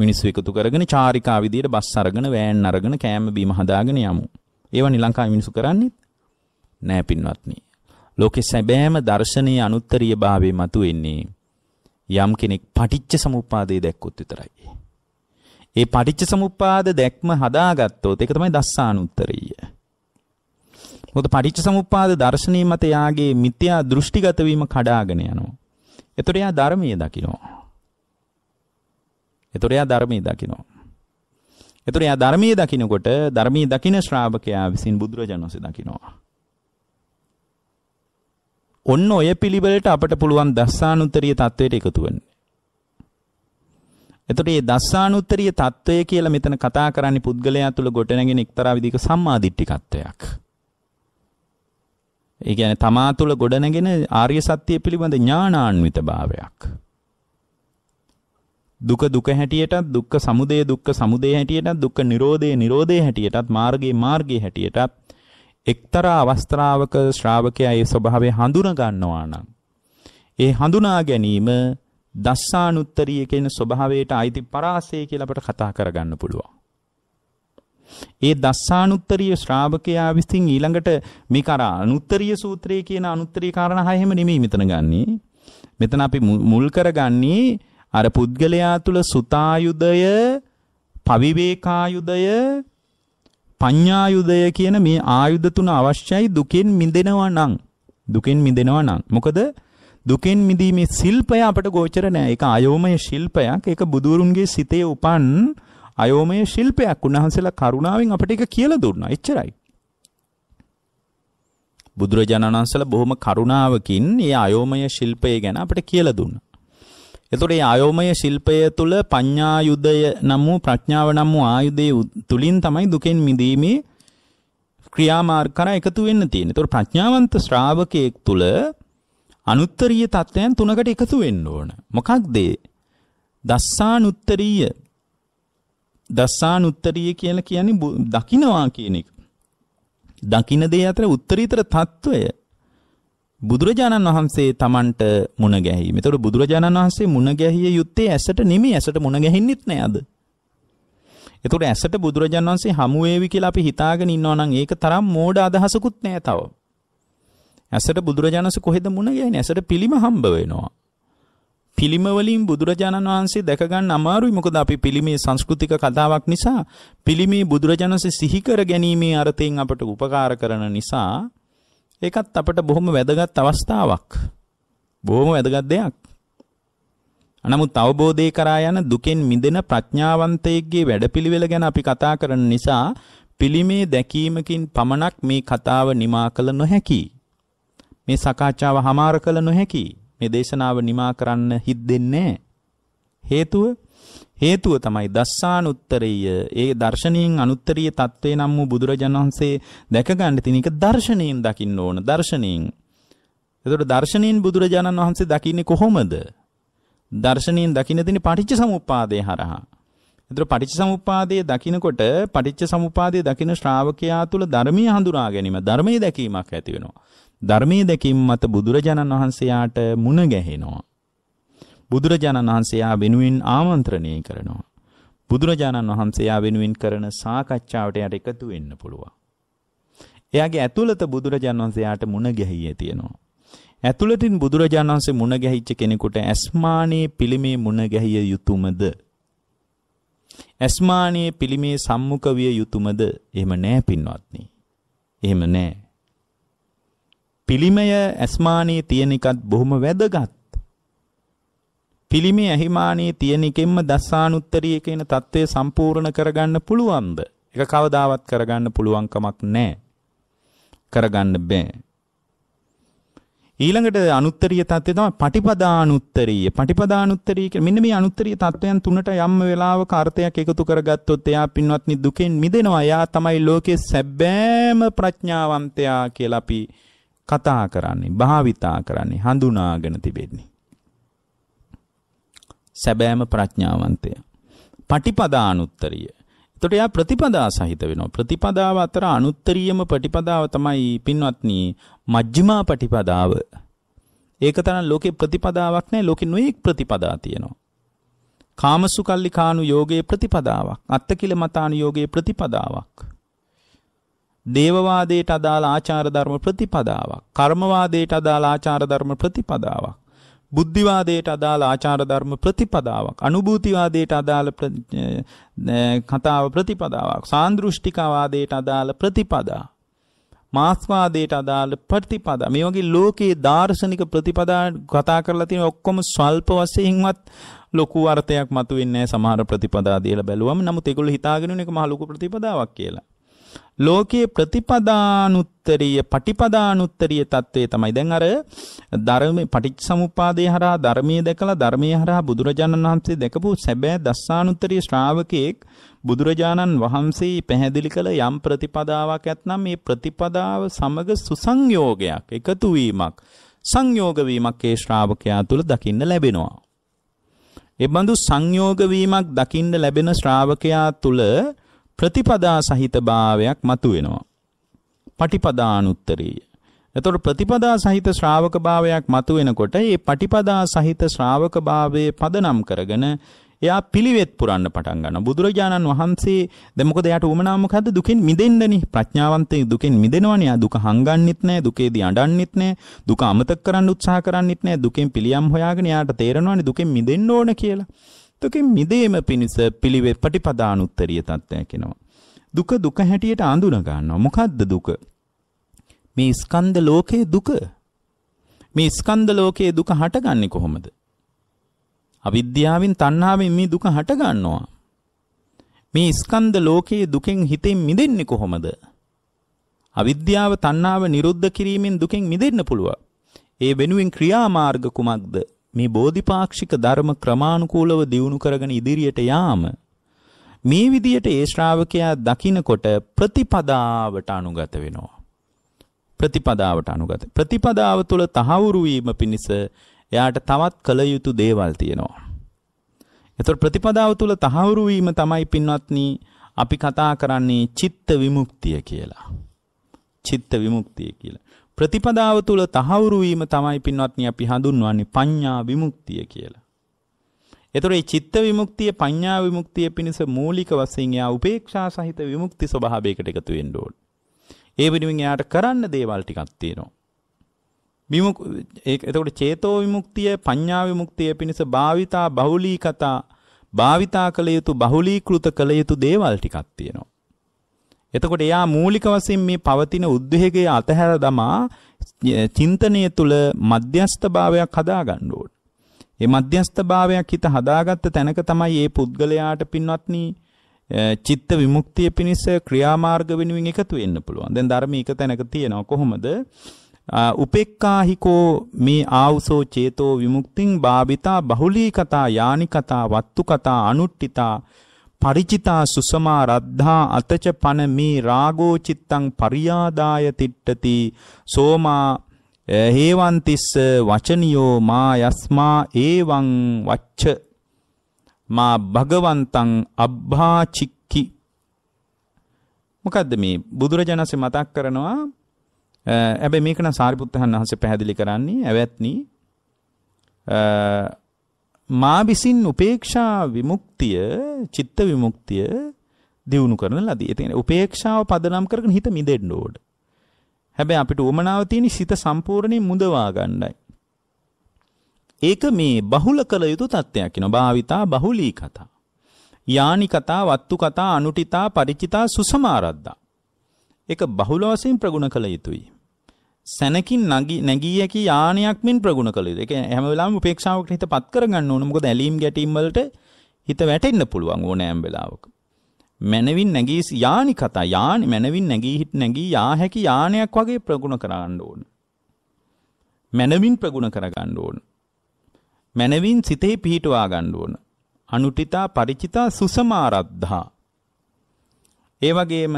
මිනිස්සු එකතු කරගෙන චාරිකා විදියට බස් අරගෙන වෑන් අරගෙන කෑම බීම හදාගෙන යමු. ඒවනේ ලංකාවේ මිනිස්සු කරන්නේ නෑ පින්වත්නි. ලෝකෙ සැබෑම දර්ශනයේ අනුත්තරීයභාවය මතුවෙන්නේ යම් කෙනෙක් පටිච්ච සමුප්පාදය දැක්කොත් විතරයි. ඒ පටිච්ච සමුප්පාද දැක්ම හදාගත්තොත් ඒක තමයි දස්සානුත්තරීය. මොකද පටිච්ච සමුප්පාද දර්ශනීය මත යාගේ මිත්‍යා දෘෂ්ටිගත වීම කඩාගෙන යනවා. එතකොට යා ධර්මීය දකිනවා. එතකොට එයා ධර්මයේ දකිනවා. එතකොට එයා ධර්මයේ දකිනකොට ධර්මයේ දකින ශ්‍රාවකයා විසින් බුදුරජාණන් වහන්සේ දකිනවා. ඔන්න ඔය පිළිවෙලට අපට පුළුවන් දස්සානුත්තරීය தത്വයට එකතු වෙන්න. එතකොට මේ දස්සානුත්තරීය தত্ত্বය කියලා මෙතන කතා කරන්නේ පුද්ගලයා තුළ ගොඩනැගෙන එක්තරා විදිහක සම්මාදිට්ඨිකත්වයක්. ඒ කියන්නේ තමා තුළ ගොඩනැගෙන ආර්ය සත්‍ය පිළිබඳ ඥානාන්විත භාවයක්. දුක දුක හැටියටත් දුක්ඛ සමුදය දුක්ඛ සමුදය හැටියටත් දුක්ඛ නිරෝධය නිරෝධය හැටියටත් මාර්ගයේ මාර්ගයේ හැටියටත් එක්තරා අවස්ථාවක ශ්‍රාවකයා ඒ ස්වභාවය හඳුන ගන්නවා නම් ඒ හඳුනා ගැනීම දස්සානුත්තරිය කියන ස්වභාවයට අයිති පරාසය කියලා අපට කතා කරගන්න පුළුවන්. ඒ දස්සානුත්තරිය ශ්‍රාවකයා විසින් ඊළඟට මේක අර අනුත්තරිය සූත්‍රය කියන අනුත්තරිය කාරණා හැම නෙමෙයි මෙතන ගන්නේ. මෙතන අපි මුල් කරගන්නේ අර පුද්ගලයා තුල සුතායුදය, පවිවේකායුදය, පඤ්ඤායුධය කියන මේ ආයුධ තුන අවශ්‍යයි දුකෙන් මිදෙනවා නම්. දුකෙන් මිදෙනවා නම්. මොකද දුකෙන් මිදීමේ ශිල්පය අපට ගෝචර නෑ. ඒක අයෝමය ශිල්පයක්. ඒක බුදුරුන්ගේ සිතේ උපන් අයෝමය ශිල්පයක්. උන්වහන්සේලා කරුණාවෙන් අපට ඒක කියලා දුන්නා. එච්චරයි. බුදුරජාණන් වහන්සේලා බොහොම කරුණාවකින් මේ අයෝමය ශිල්පය ගැන අපට කියලා දුන්නා. එතකොට මේ ආයෝමය ශිල්පය තුල පඤ්ඤා යුදය නම් වූ ප්‍රඥාව නම් වූ ආයුධයේ තුලින් තමයි දුකෙන් මිදීමේ ක්‍රියාමාර්ග කරා එකතු වෙන්න තියෙන්නේ. එතකොට ප්‍රඥාවන්ත ශ්‍රාවකයෙක් තුල අනුත්තරීය தත්වයන් තුනකට එකතු වෙන්න ඕන. මොකක්ද ඒ? දස්සානුත්තරීය. දස්සානුත්තරීය කියලා කියන්නේ දකින්නවා කියන එක. දකින්න දේ අතර උත්තරීතර తত্ত্বය බුදුරජාණන් වහන්සේ Tamanට මුණ ගැහිීම. ඒතකොට බුදුරජාණන් වහන්සේ මුණ ගැහිය යුත්තේ ඇසට නෙමෙයි ඇසට මුණ ගැහින්නෙත් නෑ අද. ඒතකොට ඇසට බුදුරජාණන් වහන්සේ හමු වේවි කියලා අපි හිතාගෙන ඉන්නවා නම් ඒක තරම් මෝඩ අදහසකුත් නෑ තව. ඇසට බුදුරජාණන්සේ කොහෙද මුණ ගැහින්නේ? ඇසට පිළිම හම්බ වෙනවා. පිළිම වලින් බුදුරජාණන් වහන්සේ දැක ගන්න අමාරුයි මොකද අපි පිළිමේ සංස්කෘතික කතාවක් නිසා පිළිමේ බුදුරජාණන්සේ සිහි කර ගැනීමේ අර්ථයෙන් අපට උපකාර කරන නිසා ඒකත් අපට බොහොම වැදගත් අවස්ථාවක්. බොහොම වැදගත් දෙයක්. නමුත් අවබෝධය කරා යන දුකෙන් මිදෙන ප්‍රඥාවන්තයෙක්ගේ වැඩපිළිවෙල ගැන අපි කතා කරන නිසා පිළිමේ දැකීමකින් පමණක් මේ කතාව නිමා කළ නොහැකි. මේ සාකච්ඡාව හමාර කළ නොහැකි. මේ දේශනාව නිමා කරන්න හිත් දෙන්නේ හේතුව හේතුව තමයි දස්සානුත්තරය ඒ දර්ශනීයෙන් අනුත්තරීය තත්ත්වේ නම් වූ බුදුරජාණන් වහන්සේ දැක ගන්න තියෙන එක දර්ශනීයෙන් දකින්න ඕන දර්ශනීයෙන්. එතකොට දර්ශනීයෙන් බුදුරජාණන් වහන්සේ දකින්නේ කොහොමද? දර්ශනීයෙන් දකින්න දෙන්නේ පටිච්ච සමුප්පාදය හරහා. එතකොට පටිච්ච සමුප්පාදය දකිනකොට පටිච්ච සමුප්පාදය දකින ශ්‍රාවකයා තුල ධර්මීය හඳුනා ගැනීම ධර්මයේ දැකීමක් ඇති වෙනවා. ධර්මයේ දැකීම මත බුදුරජාණන් වහන්සේයාට මුණ ගැහෙනවා. බුදුරජාණන් වහන්සේයා වෙනුවෙන් ආමන්ත්‍රණය කරනවා. බුදුරජාණන් වහන්සේයා වෙනුවෙන් කරන සාකච්ඡාවට යට එකතු වෙන්න පුළුවන්. එයාගේ ඇතුළත බුදුරජාණන් වහන්සේයාට මුණ ගැහියේ තියෙනවා. ඇතුළතින් බුදුරජාණන් වහන්සේ මුණ ගැහිච්ච කෙනෙකුට ඇස්මානේ පිළිමේ මුණ ගැහිය යුතුයමද? ඇස්මානේ පිළිමේ සම්මුඛ විය යුතුයමද? එහෙම නෑ පින්වත්නි. එහෙම නෑ. පිළිමය ඇස්මානේ තියෙන එකත් බොහොම වැදගත්. පිළිමේ ඇහිමානී තියෙන එකෙන්ම දස්සානුත්තරී කියන தત્ත්වය සම්පූර්ණ කරගන්න පුළුවන්ද? ඒක කවදාවත් කරගන්න පුළුවන් කමක් නැහැ. කරගන්න බෑ. ඊළඟට අනුත්තරීය தත්ත්වය තමයි පටිපදානුත්තරීය. පටිපදානුත්තරීය කියන්නේ මෙන්න මේ අනුත්තරීය தත්වයන් තුනට යම් වෙලාවක අර්ථයක් එකතු කරගත්තොත් එයා පින්වත්නි දුකෙන් මිදෙනවා. එයා තමයි ලෝකේ සැබෑම ප්‍රඥාවන්තයා කියලා අපි කතා කරන්නේ, භාවිතා කරන්නේ, හඳුනාගෙන තිබෙන්නේ. සැබෑම ප්‍රඥාවන්තය. පටිපදානුත්තරිය. එතකොට එයා ප්‍රතිපදා සහිත වෙනවා. ප්‍රතිපදාව අතර අනුත්තරීයම ප්‍රතිපදාව තමයි පින්වත්නි මජ්ක්‍ධිමා ප්‍රතිපදාව. ඒක තරම් ලෝකේ ප්‍රතිපදාවක් නැහැ. ලෝකේ නොඑක් ප්‍රතිපදා තියෙනවා. කාමසුකල්ලි කානු යෝගයේ ප්‍රතිපදාවක්. අත්තකිල මතානු යෝගයේ ප්‍රතිපදාවක්. දේවවාදයට අදාළ ආචාර ධර්ම ප්‍රතිපදාවක්. කර්මවාදයට අදාළ ආචාර ධර්ම ප්‍රතිපදාවක්. බුද්ධිවාදයට අදාළ ආචාර ධර්ම ප්‍රතිපදාවක් අනුභූතිවාදයට අදාළ කතාව ප්‍රතිපදාවක් සාන්දෘෂ්ටිකවාදයට අදාළ ප්‍රතිපදා මාස්වාදයට අදාළ ප්‍රතිපදා මේ වගේ ලෝකයේ දාර්ශනික ප්‍රතිපදා කතා කරලා තියෙන ඔක්කොම ස්වල්ප වශයෙන්වත් ලොකු අර්ථයක් මතුවෙන්නේ නැහැ සමහර ප්‍රතිපදා දිහලා බැලුවම නමුත් ඒගොල්ලෝ හිතාගෙන ඉන්නේ එක මහ ලොකු ප්‍රතිපදාවක් කියලා ලෝකයේ ප්‍රතිපදානුත්තරීය පටිපදානුත්තරීය தત્ත්වය තමයි දැන් අර ධර්මයේ පටිච්චසමුපාදේ හරහා ධර්මයේ දැකලා ධර්මයේ හරහා බුදුරජාණන් වහන්සේ දැකපු සැබෑ දස්සානුත්තරීය ශ්‍රාවකයෙක් බුදුරජාණන් වහන්සේ පැහැදිලි කළ යම් ප්‍රතිපදාවක් ඇතනම් මේ ප්‍රතිපදාව සමග සුසංයෝගයක් එකතු වීමක් සංයෝග වීමක් ඒ ශ්‍රාවකයා තුළ දකින්න ලැබෙනවා. ඒ බඳු සංයෝග වීමක් දකින්න ලැබෙන ශ්‍රාවකයා තුළ ප්‍රතිපදා සහිත භාවයක් මතුවෙනවා. පටිපදානුත්තරේය. එතකොට ප්‍රතිපදා සහිත ශ්‍රාවක භාවයක් මතුවෙනකොට මේ පටිපදා සහිත ශ්‍රාවක භාවයේ පදනම් කරගෙන එයා පිළිවෙත් පුරන්න පටන් ගන්නවා. බුදුරජාණන් වහන්සේ දැන් මොකද එයාට උවමනා මොකද්ද? දුකෙන් මිදෙන්නනේ. ප්‍රඥාවන්තේ දුකෙන් මිදෙනවනේ. එයා දුක හංගන්නෙත් නැහැ, දුකේදී අඬන්නෙත් නැහැ, දුක අමතක කරන්න උත්සාහ කරන්නෙත් නැහැ, දුකෙන් පිළියම් හොයාගෙන එයාට තේරෙනවනේ දුකෙන් මිදෙන්න ඕන කියලා. දුකෙන් මිදීම පිණිස පිළිවෙත් පටිපදානුත්තරීය තත්ත්වයක් එනවා. දුක දුක හැටියට අඳුන ගන්නවා. මොකද්ද දුක? මේ ස්කන්ධ ලෝකයේ දුක. මේ ස්කන්ධ ලෝකයේ දුක හටගන්නේ කොහොමද? අවිද්‍යාවෙන් තණ්හාවෙන් මේ දුක හටගන්නවා. මේ ස්කන්ධ ලෝකයේ දුකෙන් හිතෙන් මිදෙන්නේ කොහොමද? අවිද්‍යාව තණ්හාව නිරුද්ධ කිරීමෙන් දුකෙන් මිදෙන්න පුළුවන්. ඒ වෙනුවෙන් ක්‍රියාමාර්ග කුමක්ද? මේ බෝධිපාක්ෂික ධර්ම ක්‍රමානුකූලව දියුණු කරගෙන ඉදිරියට යාම මේ විදියට ඒ ශ්‍රාවකයා දකිනකොට ප්‍රතිපදාවට අනුගත වෙනවා ප්‍රතිපදාවට අනුගත ප්‍රතිපදාව තුළ තහවුරු වීම පිණිස එයාට තවත් කළ යුතු දේවල් තියෙනවා එතකොට ප්‍රතිපදාව තුළ තහවුරු වීම තමයි පින්වත්නි අපි කතා කරන්නේ චිත්ත විමුක්තිය කියලා චිත්ත විමුක්තිය කියලා ප්‍රතිපදාව තුළ තහවුරු වීම තමයි පින්වත්නි අපි හඳුන්වන්නේ පඤ්ඤා විමුක්තිය කියලා. එතකොට මේ චිත්ත විමුක්තිය පඤ්ඤා විමුක්තිය පිණිස මූලික වශයෙන් එයා උපේක්ෂා සහිත විමුක්ති ස්වභාවයකට එකතු වෙන්න ඕන. ඒ වෙනුවෙන් එයාට කරන්න දේවල් ටිකක් තියෙනවා. විමුක් එතකොට චේතෝ විමුක්තිය පඤ්ඤා විමුක්තිය පිණිස භාවිතා බහුලී කතා භාවිතා කළ යුතු බහුලීකృత කළ යුතු දේවල් ටිකක් තියෙනවා. එතකොට එයා මූලික වශයෙන් මේ පවතින උද්වේගය අතහැර දමා චින්තනය තුළ මධ්‍යස්ථ භාවයක් හදාගන්න ඕන. ඒ මධ්‍යස්ථ භාවයක් හිත හදාගත්ත තැනක තමයි මේ පුද්ගලයාට පින්වත්නි චිත්ත විමුක්තිය පිණිස ක්‍රියාමාර්ග වෙනුවෙන් එකතු වෙන්න පුළුවන්. දැන් ධර්මයේ එක තැනක තියෙනවා කොහොමද? උපේක්ඛාහිකෝ මේ ආවුසෝ චේතෝ විමුක්තිං භාවිතා බහුලී කතා යානි කතා වත්තු කතා අනුට්ඨිතා පරිචිතා සුසමා රද්ධා අතච පන මේ රාගෝ චිත්තං පරියාදාය තිට්ඨති සෝමා හේවන්තිස්ස වචනියෝ මා යස්මා ඒවං වච්ච මා භගවන්තං අබ්භාචික්කි මොකද්ද මේ බුදුරජාණන්සේ මතක් කරනවා හැබැයි මේක නම් සාරිපුත්තහන් වහන්සේ පැහැදිලි කරන්නේ ඇවැත්නි මා විසින් උපේක්ෂා විමුක්තිය චිත්ත විමුක්තිය දියුණු කරන ලදී. ඒ කියන්නේ උපේක්ෂාව පදනම් කරගෙන හිත මිදෙන්න ඕන. හැබැයි අපිට උමනාව තියෙන සිත සම්පූර්ණයෙන් මුදවා ගන්නයි. ඒක මේ බහුල කළ යුතු තත්ත්වයක් කියනවා. භාවිතා බහුලී කතා. යානි කතා, වත්තු කතා, අනුටිතා, ಪರಿචිතා, සුසමාරද්දා. ඒක බහුල වශයෙන් ප්‍රගුණ කළ යුතුයි. සැනකින් නැගී යකි යානයක් මින් ප්‍රගුණ කළේ. ඒක හැම වෙලාවෙම උපේක්ෂාවකට හිත පත් කරගන්න ඕන. මොකද ඇලීම් ගැටීම් වලට හිත වැටෙන්න පුළුවන් ඕනෑම වෙලාවක. මනවින් නැගී යානි කතා යානි මනවින් නැගී හිට නැගී යා හැකි යානයක් වගේ ප්‍රගුණ කරගන්න ඕන. මනවින් ප්‍රගුණ කරගන්න ඕන. මනවින් සිතේ පිහිටවා ගන්න ඕන. අනුටිතා ಪರಿචිතා සුසමාරද්ධා. ඒ වගේම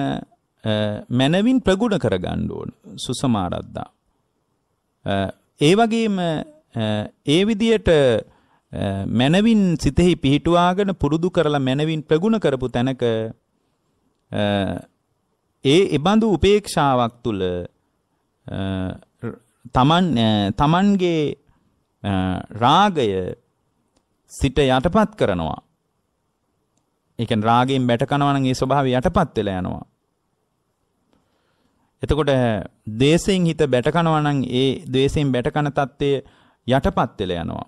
මැනවින් ප්‍රගුණ කරගන්න ඕන සුසමාරද්දා. ඒ වගේම ඒ විදියට මැනවින් සිතෙහි පිහිටුවාගෙන පුරුදු කරලා මැනවින් ප්‍රගුණ කරපු තැනක ඒ එබඳු උපේක්ෂාවක් තුළ තමන් තමන්ගේ රාගය සිට යටපත් කරනවා. ඒ කියන්නේ රාගයෙන් බැටකනවා නම් ඒ ස්වභාවය යටපත් වෙලා යනවා. එතකොට දේශයෙන් හිත බැටකනවා නම් ඒ ද්වේෂයෙන් බැටකන தත්ත්වය යටපත් වෙලා යනවා.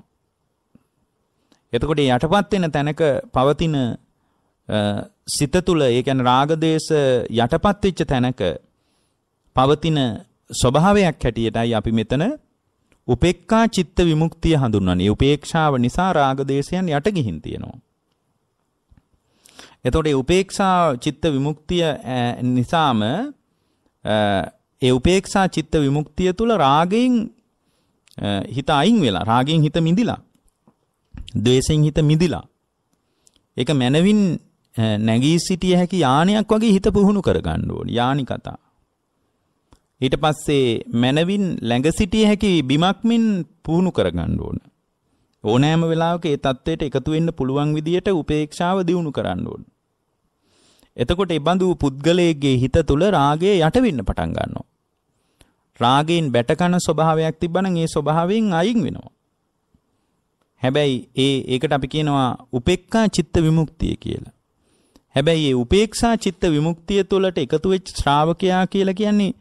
එතකොට යටපත් වෙන තැනක පවතින සිත තුළ ඒ කියන්නේ රාග දේශ යටපත් වෙච්ච තැනක පවතින ස්වභාවයක් හැටියටයි අපි මෙතන උපේක්ඛා චිත්ත විමුක්තිය හඳුන්වන්නේ. උපේක්ෂාව නිසා රාග දේශයන් යට ගිහින් තියෙනවා. එතකොට උපේක්ෂා චිත්ත විමුක්තිය නිසාම ඒ උපේක්ෂා චිත්ත විමුක්තිය තුළ රාගයෙන් හිත අයින් වෙලා රාගයෙන් හිත මිදිලා ද්වේෂයෙන් හිත මිදිලා ඒක මනවින් නැගී සිටිය හැකි යානයක් වගේ හිත පුහුණු කරගන්න ඕනේ යානි කතා ඊට පස්සේ මනවින් läඟ සිටිය හැකි බිමක් මින් පුහුණු කරගන්න ඕන ඕනෑම වෙලාවක ඒ தത്വයට එකතු වෙන්න පුළුවන් විදියට උපේක්ෂාව දියුණු කරන්න ඕන එතකොට එබඳු පුද්ගලයෙක්ගේ හිත තුළ රාගය යටවෙන්න පටන් ගන්නවා. රාගයෙන් බැටකන ස්වභාවයක් තිබ්බනම් ඒ ස්වභාවයෙන් අයින් වෙනවා. හැබැයි ඒ ඒකට අපි කියනවා උපේක්ඛා චිත්ත විමුක්තිය කියලා. හැබැයි මේ උපේක්ෂා චිත්ත විමුක්තිය තුළට එකතු වෙච්ච ශ්‍රාවකයා කියලා කියන්නේ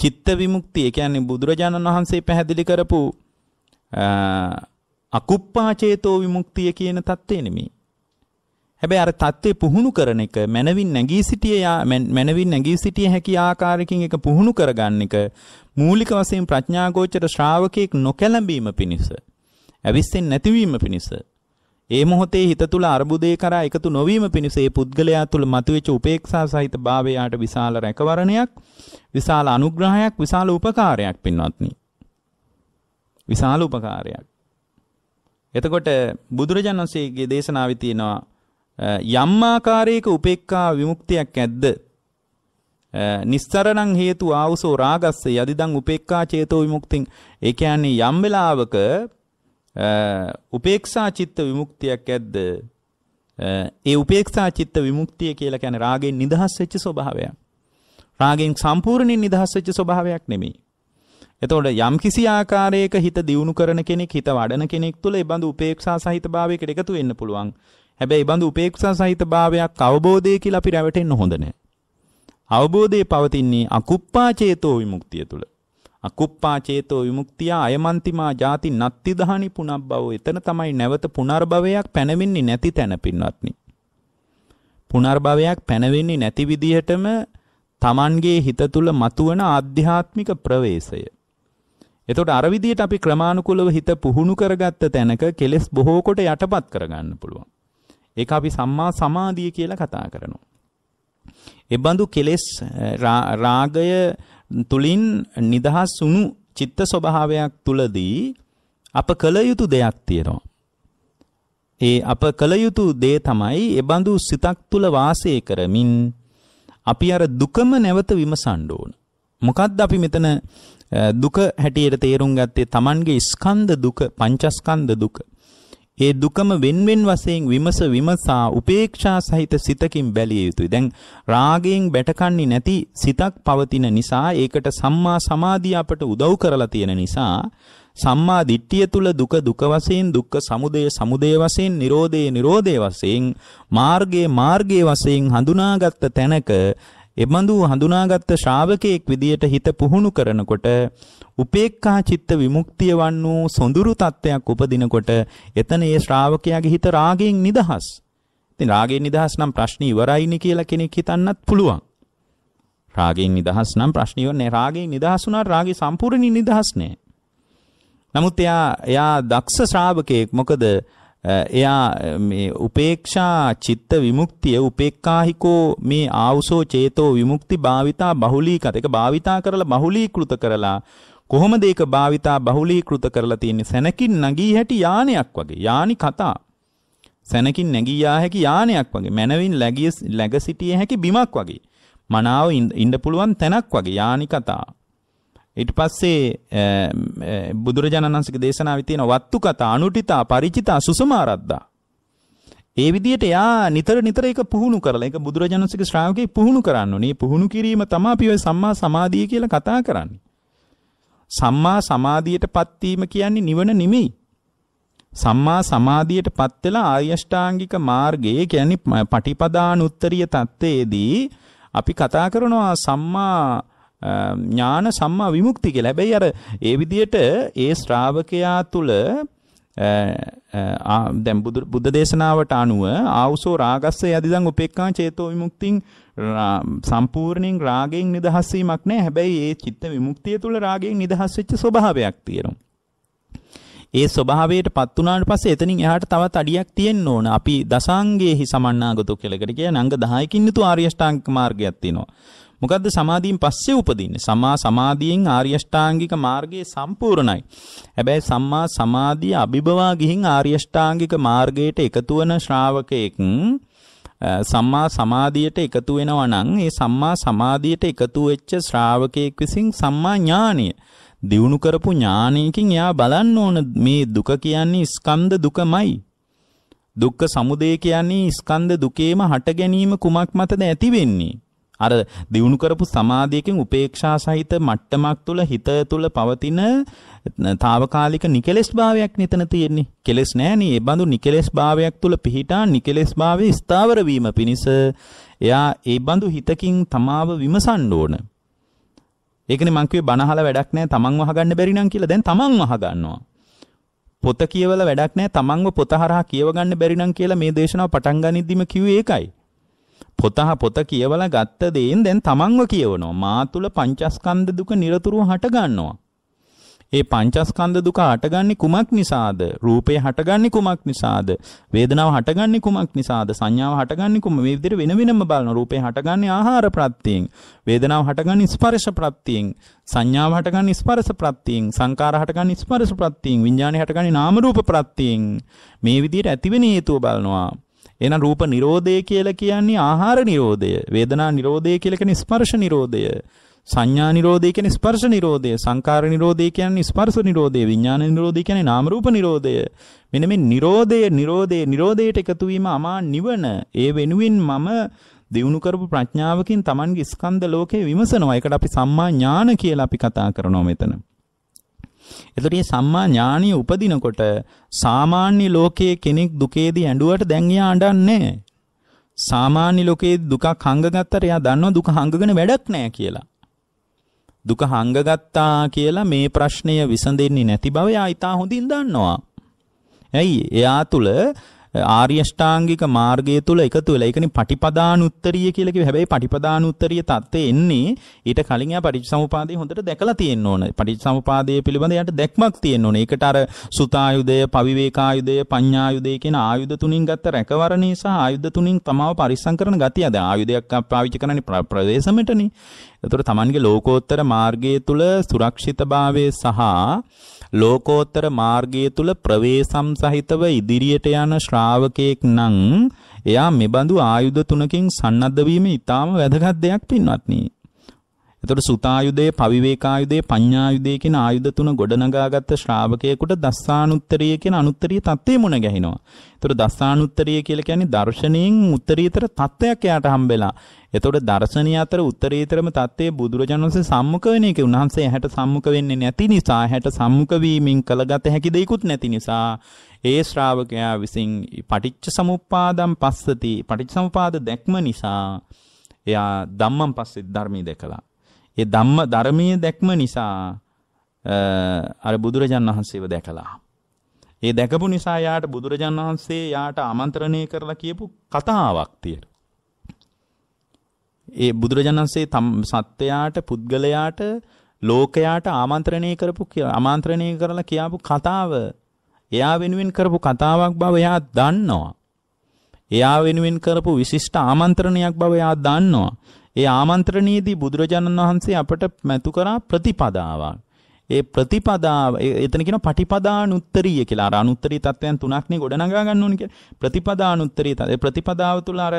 චිත්ත විමුක්තිය. කියන්නේ බුදුරජාණන් වහන්සේ පැහැදිලි කරපු අකුප්පා චේතෝ විමුක්තිය කියන தත්ත්වේ නෙමෙයි. හැබැයි අර தત્ත්වය පුහුණු කරන එක මනවින් නැගී සිටිය මනවින් නැගී සිටිය හැකි ආකාරයකින් එක පුහුණු කරගන්න එක මූලික වශයෙන් ප්‍රඥාගෝචර ශ්‍රාවකෙක් නොකැළඹීම පිණිස ඇවිස්සෙන් නැතිවීම පිණිස ඒ මොහොතේ හිත තුල අර්බුදේ කරා එකතු නොවීම පිණිස ඒ පුද්ගලයා තුල මතුවෙච්ච උපේක්ෂා සහිත භාවයාට විශාල රැකවරණයක් විශාල අනුග්‍රහයක් විශාල උපකාරයක් පින්වත්නි විශාල උපකාරයක් එතකොට බුදුරජාණන් වහන්සේගේ දේශනාවේ තියෙනවා යම් ආකාරයක උපේක්ඛා විමුක්තියක් ඇද්ද? නිස්සරණං හේතු ආවසෝ රාගස්ස යදිදං උපේක්ඛා චේතෝ විමුක්තිං. ඒ කියන්නේ යම් වෙලාවක උපේක්ෂා චිත්ත විමුක්තියක් ඇද්ද? ඒ උපේක්ෂා චිත්ත විමුක්තිය කියලා කියන්නේ රාගෙන් නිදහස් වෙච්ච ස්වභාවයක්. රාගෙන් සම්පූර්ණයෙන් නිදහස් වෙච්ච ස්වභාවයක් නෙමෙයි. එතකොට යම්කිසි ආකාරයක හිත දියුණු කරන කෙනෙක් හිත වඩන කෙනෙක් තුළ ඒ බඳු උපේක්ෂා සහිත භාවයකට එකතු වෙන්න පුළුවන්. හැබැයි බඳු උපේක්ෂා සහිත භාවයක් අවබෝධය කියලා අපි රැවටෙන්න හොඳ නැහැ. අවබෝධය පවතින්නේ අකුප්පා චේතෝ විමුක්තිය තුළ. අකුප්පා චේතෝ විමුක්තිය අයමන්තිමා ජාති නත්ති දහනි පුනබ්බව. එතන තමයි නැවත පුනර්භවයක් පැනවෙන්නේ නැති තැන පින්වත්නි. පුනර්භවයක් පැනවෙන්නේ නැති විදිහටම Tamanගේ හිත තුළ මතුවන ආධ්‍යාත්මික ප්‍රවේශය. එතකොට අර විදිහට අපි ක්‍රමානුකූලව හිත පුහුණු කරගත්ත තැනක කෙලෙස් බොහෝ කොට යටපත් කරගන්න පුළුවන්. ඒක අපි සම්මා සමාධිය කියලා කතා කරනවා. එබඳු කෙලෙස් රාගය තුලින් නිදහස් වුණු චිත්ත ස්වභාවයක් තුලදී අප කළ යුතු දෙයක් තියෙනවා. ඒ අප කළ යුතු දේ තමයි එබඳු සිතක් තුල වාසය කරමින් අපි අර දුකම නැවත විමසන්න ඕන. මොකද්ද අපි මෙතන දුක හැටියට තේරුම් ගත්තේ Tamange ස්කන්ධ දුක, පංචස්කන්ධ දුක. ඒ දුකම වෙන්වෙන් වශයෙන් විමස විමසා උපේක්ෂා සහිත සිතකින් බැලිය යුතුයි. දැන් රාගයෙන් බැටකන්නේ නැති සිතක් පවතින නිසා ඒකට සම්මා සමාධිය අපට උදව් කරලා තියෙන නිසා සම්මා දිට්ඨිය තුල දුක දුක වශයෙන් දුක්ඛ සමුදය සමුදය වශයෙන් නිරෝධය නිරෝධය වශයෙන් මාර්ගයේ මාර්ගයේ වශයෙන් හඳුනාගත් තැනක එබඳු හඳුනාගත් ශ්‍රාවකයෙක් විදියට හිත පුහුණු කරනකොට උපේක්ඛා චිත්ත විමුක්තිය වන් වූ සොඳුරු තත්ත්වයක් උපදිනකොට එතන ඒ ශ්‍රාවකයාගේ හිත රාගයෙන් නිදහස්. ඉතින් රාගයෙන් නිදහස් නම් ප්‍රශ්නේ ඉවරයිනේ කියලා කෙනෙක් හිතන්නත් පුළුවන්. රාගයෙන් නිදහස් නම් ප්‍රශ්න ඉවරනේ. රාගයෙන් නිදහස් වුණාට රාගේ සම්පූර්ණයෙන් නිදහස් නෑ. නමුත් එයා එයා දක්ෂ ශ්‍රාවකයෙක්. මොකද එයා මේ උපේක්ෂා චිත්ත විමුක්තිය උපේක්ඛාහිකෝ මේ ආවුසෝ චේතෝ විමුක්ති භාවිතා බහුලීකත ඒක භාවිතා කරලා බහුලීකృత කරලා කොහොමද ඒක භාවිතා බහුලීකృత කරලා තියෙන්නේ සැනකින් නැගී හැටි යානයක් වගේ යානි කතා සැනකින් නැගී යා හැකි යානයක් වගේ මනවින් läගිය läග සිටිය හැකි බිමක් වගේ මනාව ඉන්න පුළුවන් තැනක් වගේ යානි කතා ඊට පස්සේ බුදුරජාණන් වහන්සේගේ දේශනාවේ තියෙන වත්තු කතා අනුටිතා ಪರಿචිතා සුසමාරද්දා. ඒ විදිහට යා නිතර නිතර ඒක පුහුණු කරලා ඒක බුදුරජාණන් වහන්සේගේ ශ්‍රාවකෙක් පුහුණු කරන්න ඕනේ. පුහුණු කිරීම තමයි අපි ඔය සම්මා සමාධිය කියලා කතා කරන්නේ. සම්මා සමාධියටපත් වීම කියන්නේ නිවන නෙමෙයි. සම්මා සමාධියටපත් වෙලා ආර්යෂ්ටාංගික මාර්ගයේ කියන්නේ පටිපදානුත්තරීය தත්ත්වයේදී අපි කතා කරනවා සම්මා ඥාන සම්මා විමුක්ති කියලා. හැබැයි අර ඒ විදියට ඒ ශ්‍රාවකයා තුල දැන් බුද්ධ දේශනාවට අනුව ආවුසෝ රාගස්ස යදිදන් උපේක්ඛා චේතෝ විමුක්තිං සම්පූර්ණයෙන් රාගයෙන් නිදහස් වීමක් නෑ. හැබැයි ඒ චිත්ත විමුක්තිය තුල රාගයෙන් නිදහස් වෙච්ච ස්වභාවයක් තියෙනවා. ඒ ස්වභාවයට පත් වුණාට පස්සේ එතනින් එහාට තවත් අඩියක් තියෙන්න ඕන. අපි දසාංගයේහි සමන්නාගතෝ කියලාකට කියන අංග 10කින් යුතු ආර්ය ශ්‍රාංග මාර්ගයක් තියෙනවා. මොකද්ද සමාධියෙන් පස්සේ උපදින්නේ? සමා සමාධියෙන් ආර්ය අෂ්ටාංගික මාර්ගයේ සම්පූර්ණයි. හැබැයි සම්මා සමාධිය අභිබවා ගිහින් ආර්ය අෂ්ටාංගික මාර්ගයට එකතු වෙන ශ්‍රාවකයෙක් සම්මා සමාධියට එකතු වෙනවා නම් ඒ සම්මා සමාධියට එකතු වෙච්ච ශ්‍රාවකයෙක් විසින් සම්මා ඥානීය දියුණු කරපු ඥානයකින් එයා බලන්න ඕන මේ දුක කියන්නේ ස්කන්ධ දුකමයි. දුක්ඛ සමුදය කියන්නේ ස්කන්ධ දුකේම හට ගැනීම කුමක් මතද ඇති වෙන්නේ? අර දියුණු කරපු සමාධියකින් උපේක්ෂා සහිත මට්ටමක් තුල හිත තුල පවතින తాවකාලික නිකලෙස් භාවයක් නිතන තියෙන්නේ. කෙලෙස් නැහෙනි. ඒ බඳු නිකලෙස් භාවයක් තුල පිහිටා නිකලෙස් භාවයේ ස්ථාවර වීම පිණිස එයා ඒ බඳු හිතකින් තමාව විමසන්න ඕන. ඒකනේ මං කිව්වේ බනහල වැඩක් නැහැ. තමන් වහගන්න බැරි නම් කියලා. දැන් තමන් වහගන්නවා. පොත කියවල වැඩක් නැහැ. තමන්ව පොත හරහා කියව ගන්න බැරි නම් කියලා මේ දේශනාව පටන් ගනිද්දිම කිව්වේ ඒකයි. පොතහ පොත කියවලා ගත්ත දේෙන් දැන් තමන්ව කියවනවා. මා තුල පංචස්කන්ධ දුක নিরතුරුව හට ගන්නවා. ඒ පංචස්කන්ධ දුක හටගන්නේ කුමක් නිසාද? රූපය හටගන්නේ කුමක් නිසාද? වේදනාව හටගන්නේ කුමක් නිසාද? සංඥාව හටගන්නේ කුම මේ විදිහට වෙන වෙනම බලන රූපය හටගන්නේ ආහාර ප්‍රත්‍යයෙන්. වේදනාව හටගන්නේ ස්පර්ශ ප්‍රත්‍යයෙන්. සංඥාව හටගන්නේ ස්පර්ශ ප්‍රත්‍යයෙන්. සංකාර හටගන්නේ ස්පර්ශ ප්‍රත්‍යයෙන්. විඥානය හටගන්නේ නාම රූප ප්‍රත්‍යයෙන්. මේ විදිහට ඇතිවෙන හේතුව බලනවා. එහෙනම් රූප නිරෝධය කියලා කියන්නේ ආහාර නිරෝධය, වේදනා නිරෝධය කියලා කියන්නේ ස්පර්ශ නිරෝධය, සංඥා නිරෝධය කියන්නේ ස්පර්ශ නිරෝධය, සංකාර නිරෝධය කියන්නේ ස්පර්ශ නිරෝධය, විඥාන නිරෝධය කියන්නේ නාම රූප නිරෝධය. මෙන්න මේ නිරෝධය, නිරෝධය, නිරෝධයට එකතු වීම අමා නිවන. ඒ වෙනුවෙන් මම දිනු කරපු ප්‍රඥාවකින් Tamanගේ ස්කන්ධ ලෝකේ විමසනවා. ඒකට අපි සම්මා ඥාන කියලා අපි කතා කරනවා මෙතන. එතකොට මේ සම්මා ඥානිය උපදිනකොට සාමාන්‍ය ලෝකයේ කෙනෙක් දුකේදී ඇඬුවට දැන් එයා අඬන්නේ සාමාන්‍ය ලෝකයේ දුකක් හංගගත්තට එයා දන්නවා දුක හංගගෙන වැඩක් නැහැ කියලා. දුක හංගගත්තා කියලා මේ ප්‍රශ්නය විසඳෙන්නේ නැති බව එයා ඊටා හොඳින් දන්නවා. ඇයි? එයා තුල ආර්ය ෂ්ටාංගික මාර්ගය තුල එකතු වෙලා ඒකනේ පටිපදානුත්තරිය කියලා කිව්වේ. හැබැයි පටිපදානුත්තරිය தත්ත්වය එන්නේ ඊට කලින් යා පටිච්චසමුපාදේ හොඳට දැකලා තියෙන්න ඕන. පටිච්චසමුපාදයේ පිළිබඳ යාට දැක්මක් තියෙන්න ඕන. ඒකට අර සුතායුධය, පවිවේකායුධය, පඤ්ඤායුධය කියන ආයුධ තුنين ගත්ත රැකවරණේ සහ ආයුධ තුنين තමාව පරිස්සම් කරන ගතිය. දැන් ආයුධයක් පාවිච්චි කරන්නේ ප්‍රවේශමටනේ. ඒතර තමන්ගේ ලෝකෝත්තර මාර්ගය තුල සුරක්ෂිතභාවය සහ ලෝකෝත්තර මාර්ගය තුල ප්‍රවේසම් සහිතව ඉදිරියට යන ශ්‍රාවකයෙක් නම් එයා මෙබඳු ආයුධ තුනකින් සන්නද්ධ වීම ඊටාම වැදගත් දෙයක් පින්වත්නි. එතකොට සුතායුධයේ, පවිවේකායුධයේ, පඤ්ඤායුධයේ කියන ආයුධ තුන ගොඩනගාගත්ත ශ්‍රාවකයෙකුට දස්සානුත්තරිය කියන අනුත්තරිය தත්ත්වේ මුණ ගැහෙනවා. එතකොට දස්සානුත්තරිය කියලා කියන්නේ දර්ශනයෙන් උත්තරීතර தත්ත්වයක් එයාට හම්බෙලා. එතකොට දර්ශනීය අතර උත්තරීතරම தත්ත්වයේ බුදුරජාණන් වහන්සේ සම්මුඛ වෙන එක උන්වහන්සේ හැට සම්මුඛ වෙන්නේ නැති නිසා හැට සම්මුඛ වීමෙන් කළගත හැකි දෙයක්ුත් නැති නිසා ඒ ශ්‍රාවකයා විසින් පටිච්ච සමුප්පාදම් පස්සති පටිච්ච සමුපාද දැක්ම නිසා එයා ධම්මම් පස්සේ ධර්මී දැකලා ඒ ධම්ම ධර්මයේ දැක්ම නිසා අර බුදුරජාණන් වහන්සේව දැකලා. ඒ දැකපු නිසා යාට බුදුරජාණන් වහන්සේ යාට ආමන්ත්‍රණය කරලා කියපු කතාවක් තියෙනවා. ඒ බුදුරජාණන් වහන්සේ සත්‍යයාට පුද්ගලයාට ලෝකයාට ආමන්ත්‍රණය කරපු ආමන්ත්‍රණය කරලා කියාපු කතාව එයා වෙනුවෙන් කරපු කතාවක් බව එයා දන්නවා. එයා වෙනුවෙන් කරපු විශිෂ්ට ආමන්ත්‍රණයක් බව එයා දන්නවා. ඒ ආමන්ත්‍රණයේදී බුදුරජාණන් වහන්සේ අපට මතු කරා ප්‍රතිපදාවක්. ඒ ප්‍රතිපදාව එතන කියන පටිපදානුත්තරීය කියලා අර අනුත්තරී තත්වයන් තුනක්නේ ගොඩනගා ගන්න ඕනේ කියලා ප්‍රතිපදානුත්තරී තත්ත්වය ප්‍රතිපදාව තුළ අර